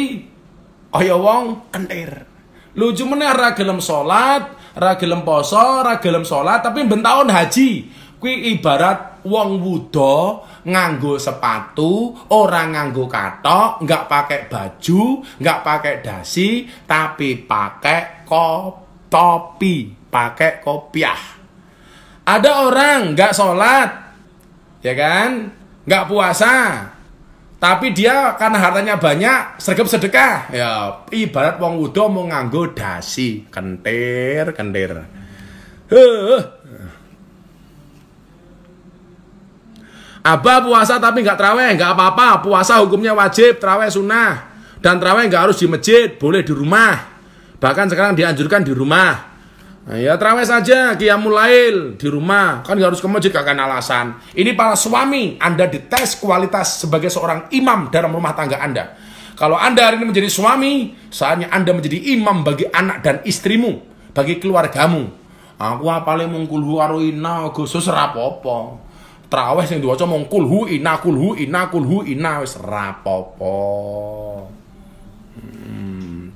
ayo wong kentir. Lucu mana ra sholat, ra poso, ra sholat, tapi bentahun haji. Kui ibarat wong wudo nganggo sepatu, orang nganggo katok, nggak pakai baju, nggak pakai dasi, tapi pakai kopi, pakai kopiah. Ada orang nggak sholat, ya kan? Nggak puasa, tapi dia karena hartanya banyak, sergap sedekah. Ya, ibarat wong Udo mau nganggo dasi, kentir, kentir. Huh, Abah puasa tapi nggak traweh, nggak apa-apa. Puasa hukumnya wajib, traweh sunnah. Dan traweh nggak harus di masjid, boleh di rumah. Bahkan sekarang dianjurkan di rumah. Nah, ya traweh saja, kiamu lail di rumah. Kan nggak harus ke masjid, gak akan alasan. Ini para suami, Anda dites kualitas sebagai seorang imam dalam rumah tangga Anda. Kalau Anda hari ini menjadi suami, saatnya Anda menjadi imam bagi anak dan istrimu, bagi keluargamu. Aku paling mungkul huaruina, khusus rapopo. Traweh sing diwaca mung kulhu ina kulhu ina kulhu ina wis rapopo. Hmm.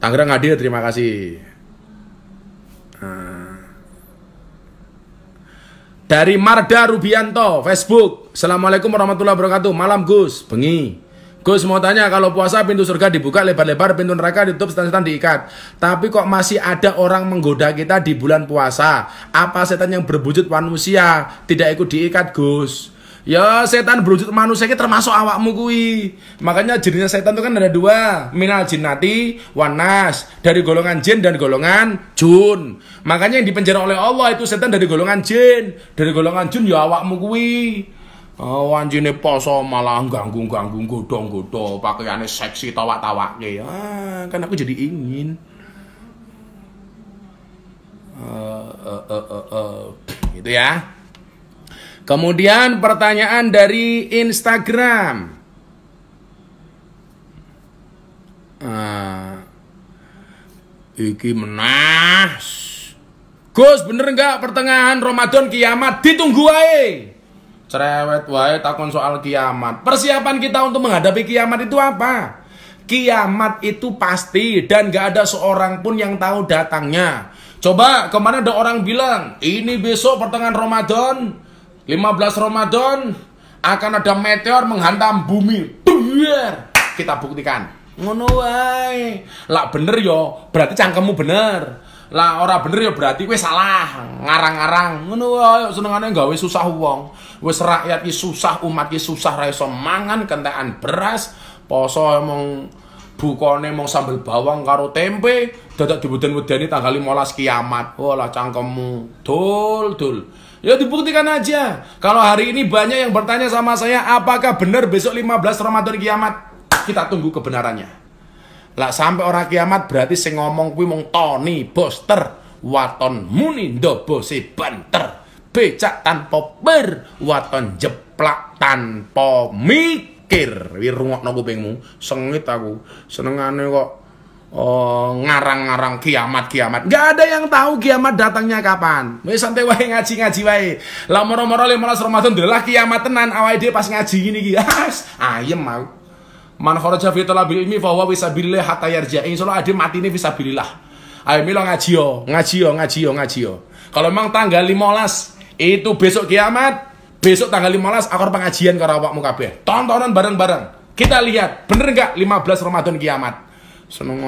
Tangerang hadir terima kasih. Ah. Dari Marda Rubianto, Facebook. Assalamualaikum warahmatullahi wabarakatuh. Malam Gus, bengi. Gus mau tanya kalau puasa pintu surga dibuka lebar-lebar pintu neraka ditutup setan-setan diikat. Tapi kok masih ada orang menggoda kita di bulan puasa? Apa setan yang berwujud manusia tidak ikut diikat Gus? Ya setan berwujud manusia itu termasuk awak kui. Makanya jenisnya setan itu kan ada dua. Minal jinnati, wanas. Dari golongan jin dan golongan jun. Makanya yang dipenjara oleh Allah itu setan dari golongan jin. Dari golongan jun ya awak kui. Oh, eh, anjine poso malah ganggu-ganggu godong godo pakaiannya seksi tawak tawa Ah, kan aku jadi ingin. Uh, uh, uh, uh, uh. Gitu ya. Kemudian pertanyaan dari Instagram. Uh, iki menas. Gus, bener nggak pertengahan Ramadan kiamat ditunggu aja. Cerewet wae takon soal kiamat. Persiapan kita untuk menghadapi kiamat itu apa? Kiamat itu pasti dan gak ada seorang pun yang tahu datangnya. Coba kemana ada orang bilang, ini besok pertengahan Ramadan, 15 Ramadan akan ada meteor menghantam bumi. Biar kita buktikan. Ngono wae. Lah bener yo, berarti cangkemmu bener lah orang bener ya berarti gue salah ngarang-ngarang ngono ayo senengane gawe susah wong wis rakyat ki susah umat ki susah ra iso mangan kentekan beras poso emang bukone mong sambel bawang karo tempe dadak diweden-wedeni tanggal 15 kiamat wala oh, cangkemmu dul dul Ya dibuktikan aja. Kalau hari ini banyak yang bertanya sama saya, apakah benar besok 15 ramadhan kiamat? Kita tunggu kebenarannya. Lah sampai orang kiamat berarti sing ngomong kuwi mung Tony Boster waton muni ndobose banter. Becak tanpa ber, waton jeplak tanpa mikir. Wi rungokno kupingmu, sengit aku. Senengane kok Oh, ngarang-ngarang kiamat-kiamat. nggak ada yang tahu kiamat datangnya kapan. Mau santai wae ngaji-ngaji wae. Lah moro-moro malas Ramadan delah kiamat tenan awal dia pas ngaji gini iki. Ayem mau. Man kharaja fi talabil ilmi fa huwa fisabilillah hatta yarja. Insyaallah ade matine fisabilillah. Ayo milo ngaji yo, ngaji yo, ngaji yo, ngaji yo. Kalau memang tanggal 15 itu besok kiamat, besok tanggal 15 akor pengajian karo awakmu kabeh. Tontonan bareng-bareng. Kita lihat, bener nggak 15 Ramadan kiamat? Seneng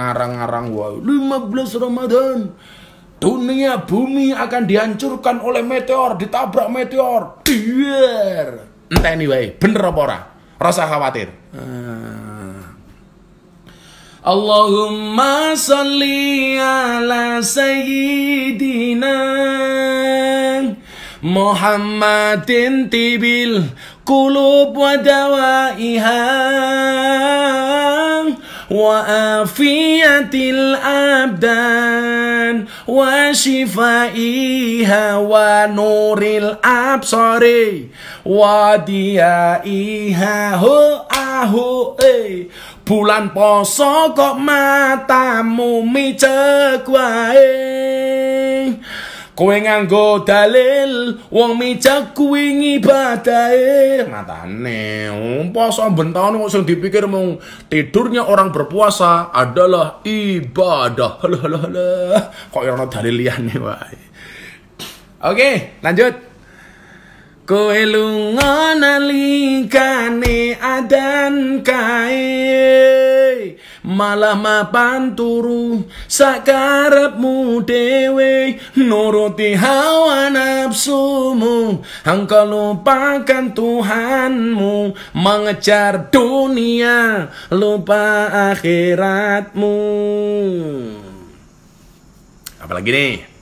ngarang-ngarang wae. 15 Ramadan. Dunia bumi akan dihancurkan oleh meteor, ditabrak meteor. Dier. Entah ini wae, bener apa ora? rasa khawatir. Hmm. Allahumma salli ala sayyidina Muhammadin tibil kulub wa dawaiha وآفية الأبدان وشفائها ونور الأبصار وديائها هو أهو إيه Bulan poso kok matamu micek wae Kowe nganggo dalil wong micak kuwi ngibadahe. Matane poso ben taun kok sing dipikir mung tidurnya orang berpuasa adalah ibadah. Halah halah Kok ora ya dalil liyane wae. Oke, lanjut. Kowe lunga nalikane adan kae malah mapan turu sakarepmu dewe nuruti hawa nafsumu engkau lupakan Tuhanmu mengejar dunia lupa akhiratmu apalagi nih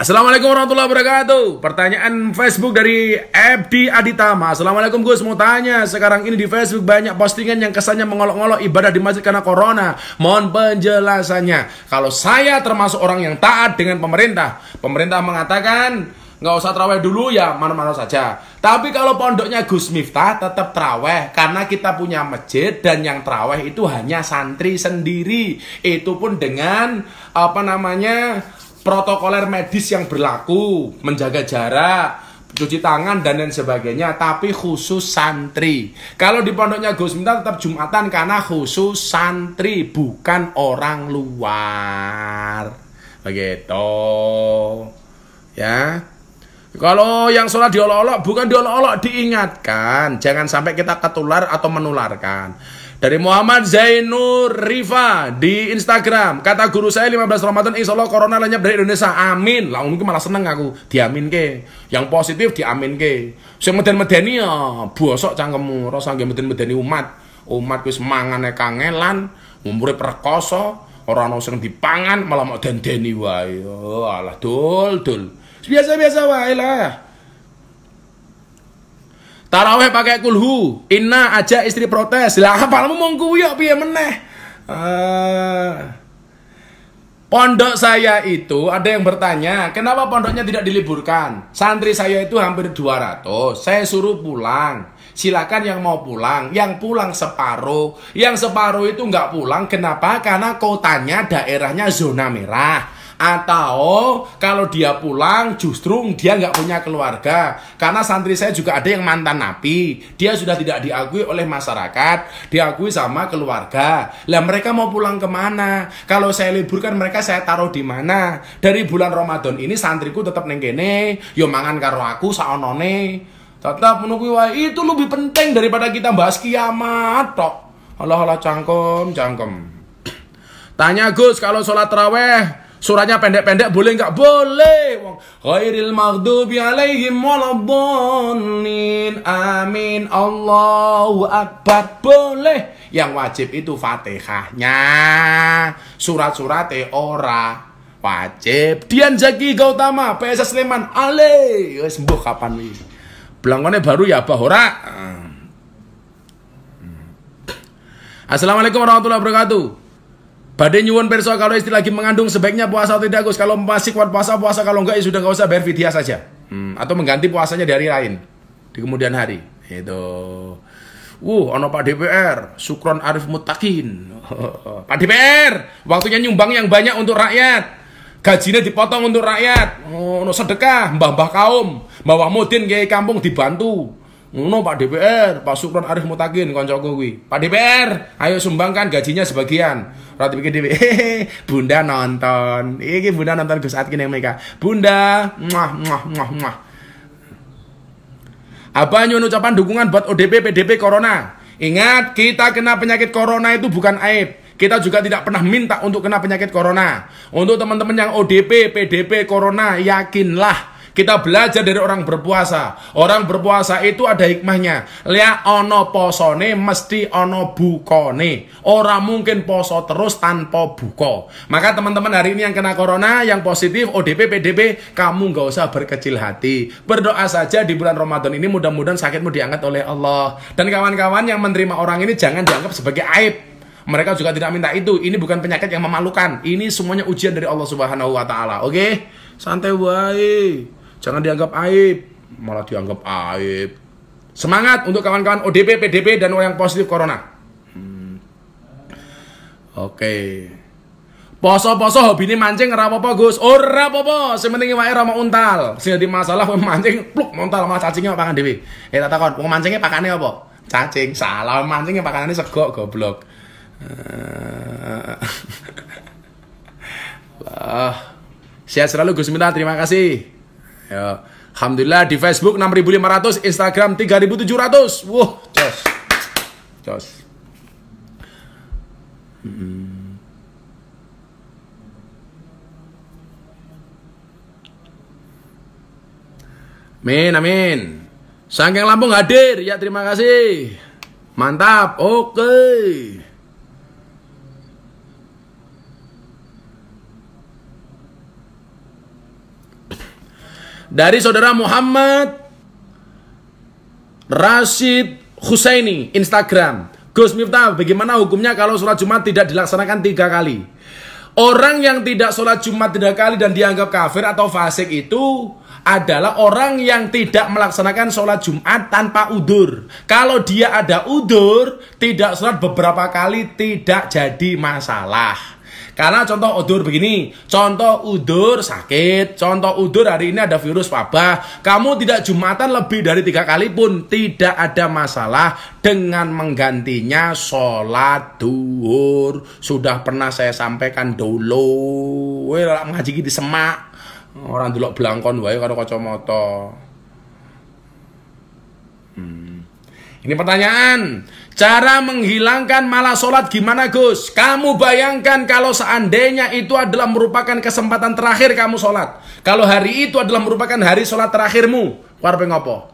Assalamualaikum warahmatullahi wabarakatuh. Pertanyaan Facebook dari FD Aditama. Assalamualaikum Gus, mau tanya. Sekarang ini di Facebook banyak postingan yang kesannya mengolok-olok ibadah di masjid karena corona. Mohon penjelasannya. Kalau saya termasuk orang yang taat dengan pemerintah, pemerintah mengatakan nggak usah traweh dulu ya mana-mana saja. Tapi kalau pondoknya Gus Miftah tetap traweh karena kita punya masjid dan yang traweh itu hanya santri sendiri. Itu pun dengan apa namanya protokoler medis yang berlaku, menjaga jarak, cuci tangan dan lain sebagainya tapi khusus santri kalau di pondoknya Gus minta tetap Jumatan karena khusus santri bukan orang luar begitu ya kalau yang sholat diolok-olok bukan diolok-olok diingatkan jangan sampai kita ketular atau menularkan dari Muhammad Zainur Riva di Instagram. Kata guru saya 15 Ramadan insya Allah corona lenyap dari Indonesia. Amin. Lah mungkin malah seneng aku. Diamin ke. Yang positif diamin ke. Sing meden medeni ya. Bosok cangkemmu. Rasa nggih meden medeni umat. Umat wis mangane kangelan. Umurnya perkoso. Orang orang dipangan malah mau dendeni wae. Oh, alah dul dul. Biasa-biasa wae lah. Taraweh pakai kulhu. Inna aja istri protes. Lah hafalmu mung kuwi kok piye meneh? Uh, pondok saya itu ada yang bertanya, kenapa pondoknya tidak diliburkan? Santri saya itu hampir 200. Saya suruh pulang. Silakan yang mau pulang, yang pulang separuh, yang separuh itu nggak pulang. Kenapa? Karena kotanya daerahnya zona merah atau kalau dia pulang justru dia nggak punya keluarga. Karena santri saya juga ada yang mantan napi. Dia sudah tidak diakui oleh masyarakat, diakui sama keluarga. Lah mereka mau pulang kemana? Kalau saya liburkan mereka saya taruh di mana? Dari bulan Ramadan ini santriku tetap nenggene yo mangan karo aku saonone. Tetap menunggu wah itu lebih penting daripada kita bahas kiamat tok. Allah Allah cangkem, cangkem. Tanya Gus kalau sholat raweh Suratnya pendek-pendek boleh nggak? Boleh. Wong ghairil maghdubi alaihim waladdallin. Amin. Allahu akbar. Boleh. Yang wajib itu Fatihahnya. Surat-surat ora wajib. Dian Zaki Gautama, PSS Sleman. Ale, wis ya, mbuh kapan iki Belangkone baru ya bah ora. Hmm. Hmm. Assalamualaikum warahmatullahi wabarakatuh. Badai nyuwun perso kalau istri lagi mengandung sebaiknya puasa atau tidak Gus? Kalau masih kuat puasa puasa kalau enggak ya sudah enggak usah bayar fidyah saja. Hmm, atau mengganti puasanya dari lain di kemudian hari. Itu. Wuh, ono Pak DPR, Sukron Arif Mutakin. Pak DPR, waktunya nyumbang yang banyak untuk rakyat. Gajinya dipotong untuk rakyat. Oh, ono sedekah, mbah-mbah kaum, mbah Mudin kayak kampung dibantu. Ngono Pak DPR, Pak Supron Arif Mutakin koncoku kuwi. Pak DPR, ayo sumbangkan gajinya sebagian. Ora dipikir dhewe. Bunda nonton. Iki Bunda nonton Gus Atkin yang mereka. Bunda, muah muah muah muah. Apa nyun ucapan dukungan buat ODP PDP Corona? Ingat, kita kena penyakit corona itu bukan aib. Kita juga tidak pernah minta untuk kena penyakit corona. Untuk teman-teman yang ODP, PDP, corona, yakinlah kita belajar dari orang berpuasa. Orang berpuasa itu ada hikmahnya. Lihat ono posone mesti ono bukone. Orang mungkin poso terus tanpa buko. Maka teman-teman hari ini yang kena corona, yang positif, ODP, PDP, kamu nggak usah berkecil hati. Berdoa saja di bulan Ramadan ini mudah-mudahan sakitmu diangkat oleh Allah. Dan kawan-kawan yang menerima orang ini jangan dianggap sebagai aib. Mereka juga tidak minta itu. Ini bukan penyakit yang memalukan. Ini semuanya ujian dari Allah Subhanahu wa taala. Oke? Okay? Santai baik. Jangan dianggap aib, malah dianggap aib. Semangat untuk kawan-kawan ODP, PDP, dan orang yang positif corona. Hmm. Oke. Poso-poso hobi ini mancing rapopo Gus. Ora bobo sing penting wae untal. Sing di masalah kowe mancing pluk montal malah cacingnya pangan dewi Eh tak takon, wong mancingnya pakane apa? Cacing. Salah mancingnya ini sego goblok. Eh. Lah. Sehat selalu Gus Minta, terima kasih. Ya. Alhamdulillah di Facebook 6500, Instagram 3700. Wah, jos. Jos. Hmm. Amin, amin. Sangking Lampung hadir, ya terima kasih. Mantap, oke. Okay. dari saudara Muhammad Rashid Husaini Instagram Gus Miftah bagaimana hukumnya kalau sholat Jumat tidak dilaksanakan tiga kali Orang yang tidak sholat Jumat tiga kali dan dianggap kafir atau fasik itu adalah orang yang tidak melaksanakan sholat Jumat tanpa udur. Kalau dia ada udur, tidak sholat beberapa kali tidak jadi masalah. Karena contoh udur begini, contoh udur sakit, contoh udur hari ini ada virus wabah, kamu tidak jumatan lebih dari tiga kali pun tidak ada masalah dengan menggantinya sholat duhur. Sudah pernah saya sampaikan dulu, weh ngaji di semak, orang dulu belangkon wae karo kacamata. Hmm. Ini pertanyaan, Cara menghilangkan malas sholat gimana Gus? Kamu bayangkan kalau seandainya itu adalah merupakan kesempatan terakhir kamu sholat. Kalau hari itu adalah merupakan hari sholat terakhirmu. Warpe ngopo?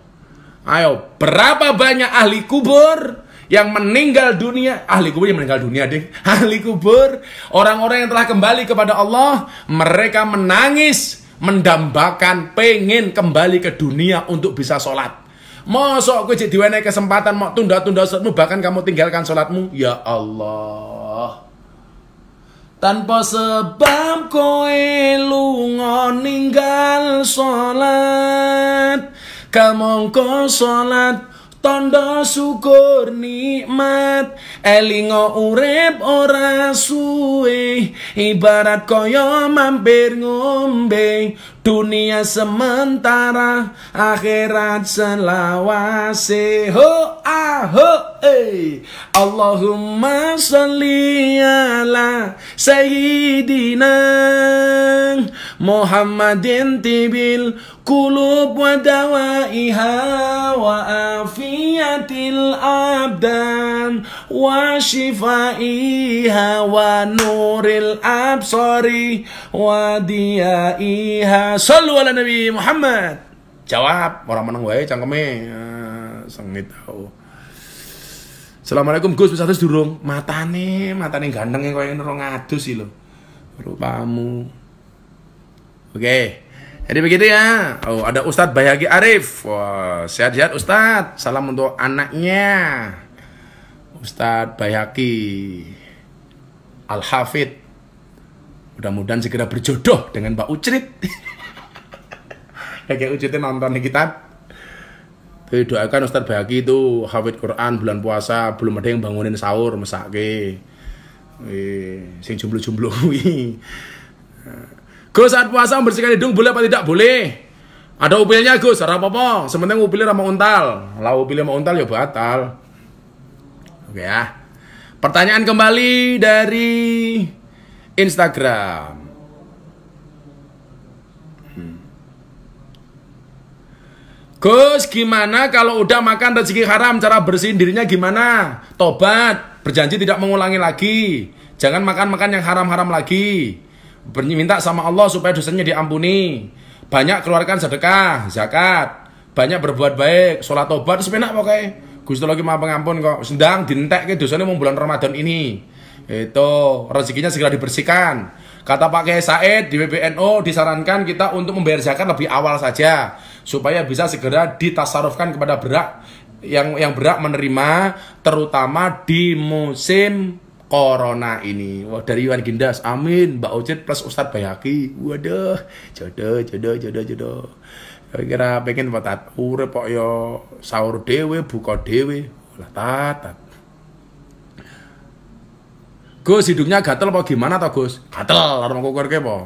Ayo, berapa banyak ahli kubur yang meninggal dunia? Ahli kubur yang meninggal dunia deh. Ahli kubur, orang-orang yang telah kembali kepada Allah, mereka menangis, mendambakan, pengen kembali ke dunia untuk bisa sholat. Mosok kowe jadi diwenehi kesempatan mau tunda-tunda sholatmu bahkan kamu tinggalkan sholatmu Ya Allah. Tanpa sebab kowe lunga ninggal sholat kamu kok sholat Tondo syukur nikmat Elingo eh, urep ora suwe Ibarat koyo mampir ngombe Dunia sementara Akhirat selawase Ho ah ho eh Allahumma salli ala Sayyidina Muhammadin tibil kulub wa dawaiha wa afiyatil abdan wa shifaiha wa nuril absari wa diyaiha Sallu ala Nabi Muhammad Jawab, orang menang wae cangkeme ya, Sengit tau Assalamualaikum Gus, bisa terus durung Matane, matane ganteng yang kaya ngerong adus sih lo Rupamu Oke. Jadi begitu ya. Oh, ada Ustadz Bayagi Arif. Wah, sehat-sehat Ustadz. Salam untuk anaknya. Ustadz Bayaki. Al-Hafid. Mudah-mudahan segera berjodoh dengan Mbak Ucrit. Kayak Ucritnya nonton kitab. Tapi doakan Ustadz Bayaki itu Hafid Quran bulan puasa. Belum ada yang bangunin sahur, mesake. ke sing jomblo-jomblo Gus saat puasa membersihkan hidung boleh apa tidak? Boleh. Ada upilnya Gus, ora apa-apa. Sementing upilnya sama untal. Lah upilnya sama untal ya batal. Oke ya. Pertanyaan kembali dari Instagram. Hmm. Gus, gimana kalau udah makan rezeki haram? Cara bersihin dirinya gimana? Tobat, berjanji tidak mengulangi lagi. Jangan makan-makan yang haram-haram lagi minta sama Allah supaya dosanya diampuni. Banyak keluarkan sedekah, zakat, banyak berbuat baik, sholat tobat, sepenak pokoknya. Gusti lagi maaf pengampun kok. Sedang dintek ke dosanya mau bulan Ramadan ini. Itu rezekinya segera dibersihkan. Kata Pak Kiai Said di WBNO disarankan kita untuk membayar zakat lebih awal saja supaya bisa segera ditasarufkan kepada berak yang yang berak menerima terutama di musim corona ini. Wah, dari Iwan Gindas, amin. Mbak Ocit plus Ustadz Bayaki. Waduh, jodoh, jodoh, jodoh, jodoh. kira kira pengen buat tat, urep kok yo ya, sahur dewe, buka dewe. Lah tat, tat. Gus hidupnya gatel apa gimana tau Gus? Gatel, orang mau kukur kepo.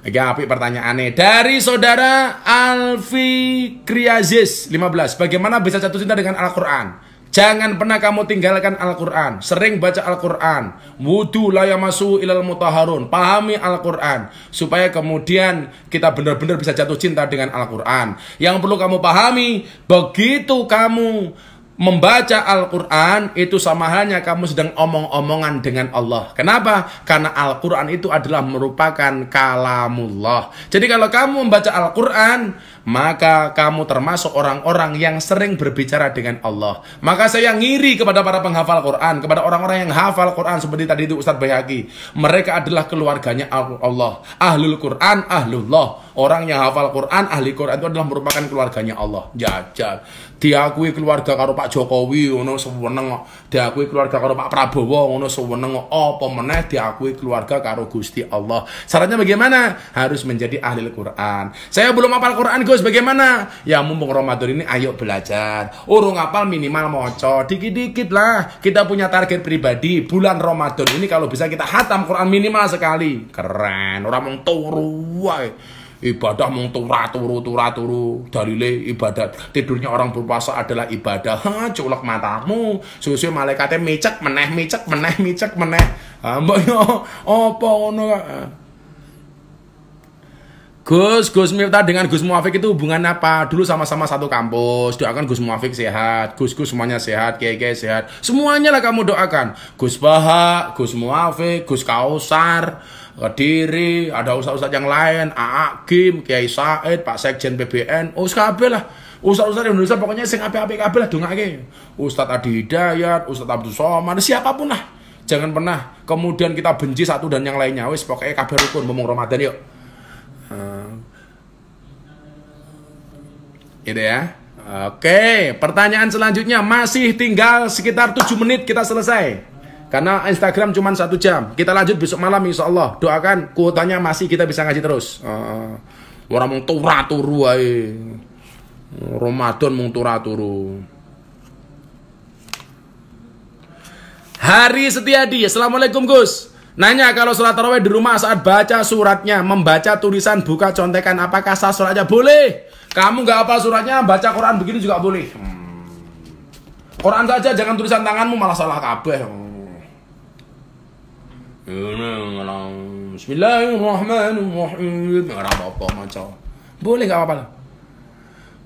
Oke, api pertanyaannya dari saudara Alfi Kriazis 15. Bagaimana bisa jatuh cinta dengan Al-Qur'an? Jangan pernah kamu tinggalkan Al-Quran. Sering baca Al-Quran. Wudhu layamasu ilal mutaharun. Pahami Al-Quran. Supaya kemudian kita benar-benar bisa jatuh cinta dengan Al-Quran. Yang perlu kamu pahami, begitu kamu Membaca Al-Quran itu sama halnya kamu sedang omong-omongan dengan Allah. Kenapa? Karena Al-Quran itu adalah merupakan kalamullah. Jadi kalau kamu membaca Al-Quran, maka kamu termasuk orang-orang yang sering berbicara dengan Allah. Maka saya ngiri kepada para penghafal Quran, kepada orang-orang yang hafal Quran seperti tadi itu Ustadz Bayaki. Mereka adalah keluarganya Allah. Ahlul Quran, Ahlullah. Orang yang hafal Quran, ahli Quran itu adalah merupakan keluarganya Allah. Jajal diakui keluarga karo Pak Jokowi ngono seweneng diakui keluarga karo Pak Prabowo ngono seweneng kok apa meneh diakui keluarga karo Gusti Allah syaratnya bagaimana harus menjadi ahli Al-Qur'an saya belum hafal Quran Gus bagaimana ya mumpung Ramadan ini ayo belajar urung hafal minimal moco dikit-dikit lah kita punya target pribadi bulan Ramadan ini kalau bisa kita hatam Quran minimal sekali keren orang mau turu ibadah mung tura turu turu dalile ibadah tidurnya orang berpuasa adalah ibadah ha culok matamu susu malaikatnya micek meneh micek meneh micek meneh ha mbok yo apa ngono Gus, Gus Mirta dengan Gus Muafik itu hubungan apa? Dulu sama-sama satu kampus. Doakan Gus Muafik sehat, Gus Gus semuanya sehat, Kiai sehat. Semuanya lah kamu doakan. Gus Baha, Gus Muafik, Gus Kausar, Kediri, ada usaha-usaha yang lain, AA Kim, Kiai Said, Pak Sekjen PBN, oh kabeh lah. Ustaz-ustaz Indonesia pokoknya sing apik-apik kabeh lah dongake. Ustaz Adi Hidayat, Ustaz Abdul Somad, siapapun lah. Jangan pernah kemudian kita benci satu dan yang lainnya. Wis pokoknya kabeh rukun ngomong Ramadan yuk. Hmm. Gitu ya. Oke, pertanyaan selanjutnya masih tinggal sekitar 7 menit kita selesai. Karena Instagram cuma satu jam. Kita lanjut besok malam insya Allah. Doakan kuotanya masih kita bisa ngaji terus. Uh, orang mung tura turu wae. Ramadan mung tura turu. Hari Setiadi, Assalamualaikum Gus. Nanya kalau sholat tarawih di rumah saat baca suratnya, membaca tulisan buka contekan, apakah sah suratnya Boleh. Kamu nggak apa suratnya, baca Quran begini juga boleh. Hmm. Quran saja, jangan tulisan tanganmu malah salah kabeh. Bismillahirrahmanirrahim. Ora apa-apa maca. Boleh gak apa-apa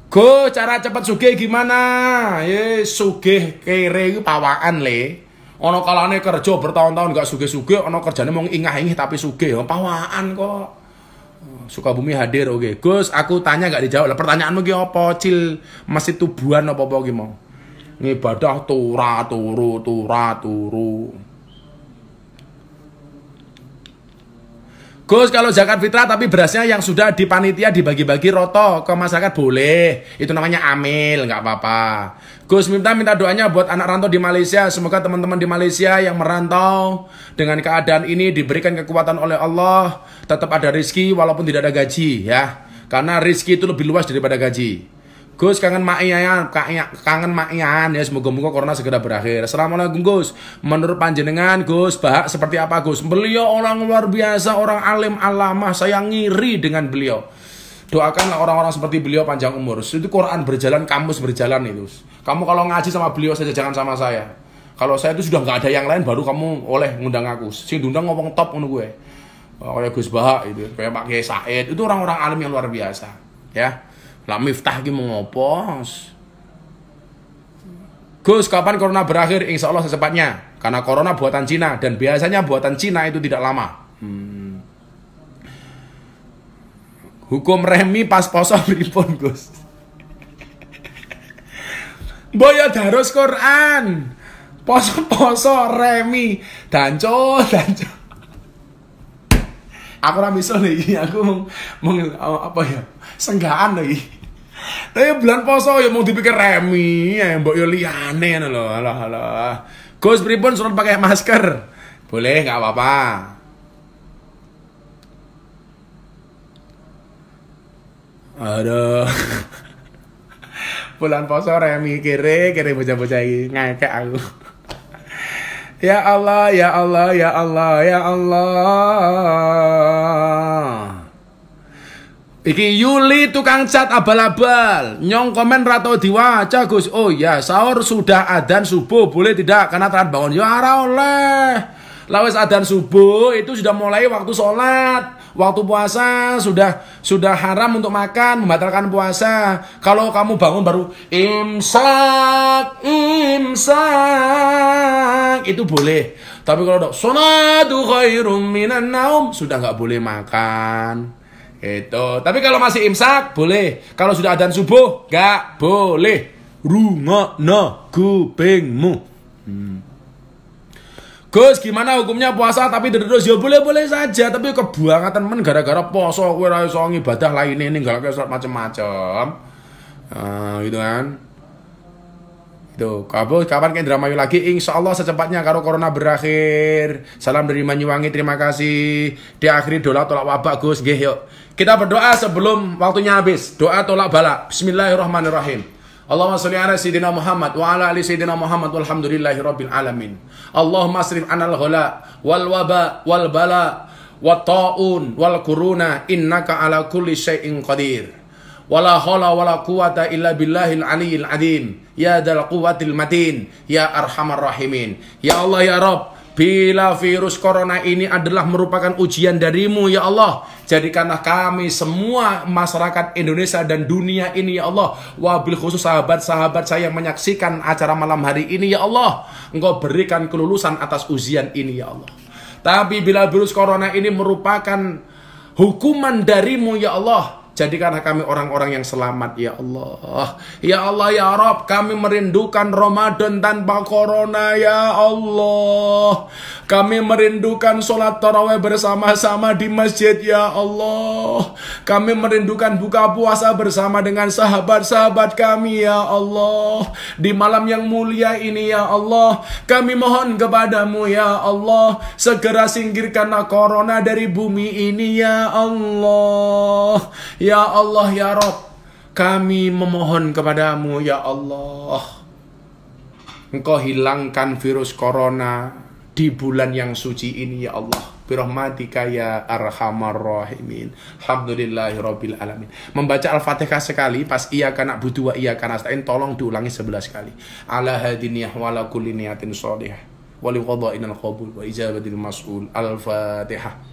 Go, cara cepat sugih gimana? Ye, sugih kere iku pawakan le. Ana kalane kerja bertahun-tahun gak sugih-sugih, ana kerjane mau ingah-ingih tapi sugih. Pawakan kok. Eh, bumi hadir oke. Okay. Gus, aku tanya gak dijawab. Lah pertanyaanmu ki apa, Cil? Masih tubuhan apa-apa ki mau? Ngibadah turu turu turu turu. Gus kalau zakat fitrah tapi berasnya yang sudah di panitia dibagi-bagi roto ke masyarakat boleh. Itu namanya amil, nggak apa-apa. Gus minta minta doanya buat anak rantau di Malaysia. Semoga teman-teman di Malaysia yang merantau dengan keadaan ini diberikan kekuatan oleh Allah. Tetap ada rizki walaupun tidak ada gaji ya. Karena rizki itu lebih luas daripada gaji. Gus kangen Mak ya, ya. ya, kangen Mak ya semoga-moga corona segera berakhir. Assalamualaikum Gus. Menurut panjenengan Gus Bahak seperti apa Gus? Beliau orang luar biasa, orang alim alamah. Saya ngiri dengan beliau. Doakanlah orang-orang seperti beliau panjang umur. Itu Quran berjalan, kamus berjalan itu. Kamu kalau ngaji sama beliau saja jangan sama saya. Kalau saya itu sudah nggak ada yang lain baru kamu oleh ngundang aku. Si ngundang ngomong top menurut gue. Oh ya Gus Bahak itu, kayak Pak Kiai Said, itu orang-orang alim yang luar biasa. Ya. Lah Miftah ki mau ngopos. Gus, kapan corona berakhir? Insya Allah secepatnya. Karena corona buatan Cina dan biasanya buatan Cina itu tidak lama. Hmm. Hukum remi pas poso pripun, Gus? Boyo ya darus Quran. Poso-poso remi danco danco. Aku ra miso aku meng, meng apa ya? Senggahan lagi tapi bulan poso ya mau dipikir remi ya mbok yo liane ngono lho alah alah Gus pripun suruh pakai masker boleh nggak apa-apa Aduh. Bulan poso remi kiri, kiri bocah-bocah ini ngakek aku. ya Allah, ya Allah, ya Allah, ya Allah. Iki Yuli tukang cat abal-abal. Nyong komen rato diwaca Gus. Oh ya, sahur sudah adan subuh boleh tidak? Karena terang bangun. Ya ora oleh. Lawes adan subuh itu sudah mulai waktu sholat, waktu puasa sudah sudah haram untuk makan, membatalkan puasa. Kalau kamu bangun baru imsak, imsak itu boleh. Tapi kalau dok sunatu khairum minan naum sudah nggak boleh makan. Itu. Tapi kalau masih imsak boleh. Kalau sudah adzan subuh gak boleh. no kupingmu. Hmm. Gus, gimana hukumnya puasa tapi terus ya boleh-boleh saja, tapi kebuangan temen gara-gara poso kowe ora iso ngibadah lainnya ninggalke surat macem-macem. Uh, gitu kan. Itu, kapan kapan kayak drama lagi? insyaallah secepatnya karo corona berakhir. Salam dari Manyuwangi terima kasih. di Diakhiri doa tolak wabak Gus, nggih yuk. Kita berdoa sebelum waktunya habis. Doa tolak balak. Bismillahirrahmanirrahim. Allahumma salli ala sayyidina Muhammad wa ala ali sayyidina Muhammad walhamdulillahi rabbil alamin. Allahumma asrif anal ghala wal waba wal bala wa ta'un wal kuruna innaka ala kulli syai'in qadir. Wala hawla wala quwata illa billahil aliyil adim. Ya dal quwwatil matin, ya arhamar rahimin. Ya Allah ya Rabb, Bila virus corona ini adalah merupakan ujian darimu ya Allah Jadikanlah kami semua masyarakat Indonesia dan dunia ini ya Allah Wabil khusus sahabat-sahabat saya yang menyaksikan acara malam hari ini ya Allah Engkau berikan kelulusan atas ujian ini ya Allah Tapi bila virus corona ini merupakan hukuman darimu ya Allah Jadikanlah kami orang-orang yang selamat ya Allah. Ya Allah ya Rob, kami merindukan Ramadan tanpa corona ya Allah. Kami merindukan sholat taraweh bersama-sama di masjid ya Allah. Kami merindukan buka puasa bersama dengan sahabat-sahabat kami ya Allah. Di malam yang mulia ini ya Allah, kami mohon kepadamu ya Allah. Segera singkirkanlah corona dari bumi ini ya Allah. Ya Allah, Ya Rob, kami memohon kepadamu, Ya Allah. Engkau hilangkan virus corona di bulan yang suci ini, Ya Allah. Birahmatika ya arhamar rahimin. Alhamdulillahi alamin. Membaca Al-Fatihah sekali pas ia kana butuh wa iya kana stain tolong diulangi 11 kali. Ala hadiniyah wala kulli niyatin shalihah wa li inal qabul wa ijabatil mas'ul. Al-Fatihah.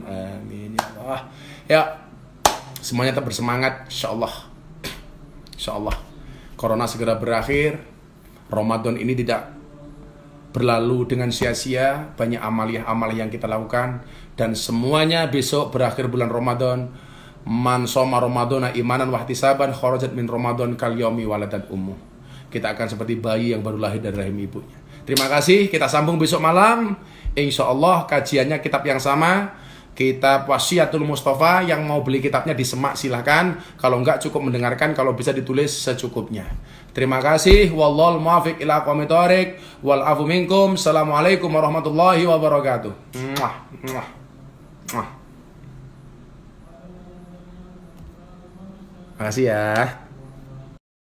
Amin. Amin. Ya Allah. Ya. Semuanya tetap bersemangat. Insya Allah. Insya Allah. Corona segera berakhir. Ramadan ini tidak berlalu dengan sia-sia. Banyak amaliah-amaliah yang kita lakukan. Dan semuanya besok berakhir bulan Ramadan. Man soma Ramadana imanan wahtisaban kharajat min Ramadan kal yomi waladat umuh Kita akan seperti bayi yang baru lahir dari rahim ibunya. Terima kasih, kita sambung besok malam. Insya Allah kajiannya kitab yang sama kitab Wasiatul Mustafa yang mau beli kitabnya di Semak silahkan kalau enggak cukup mendengarkan kalau bisa ditulis secukupnya terima kasih wallahul muafiq ila qomitorik wal afu minkum assalamualaikum warahmatullahi wabarakatuh muah, muah, muah. makasih ya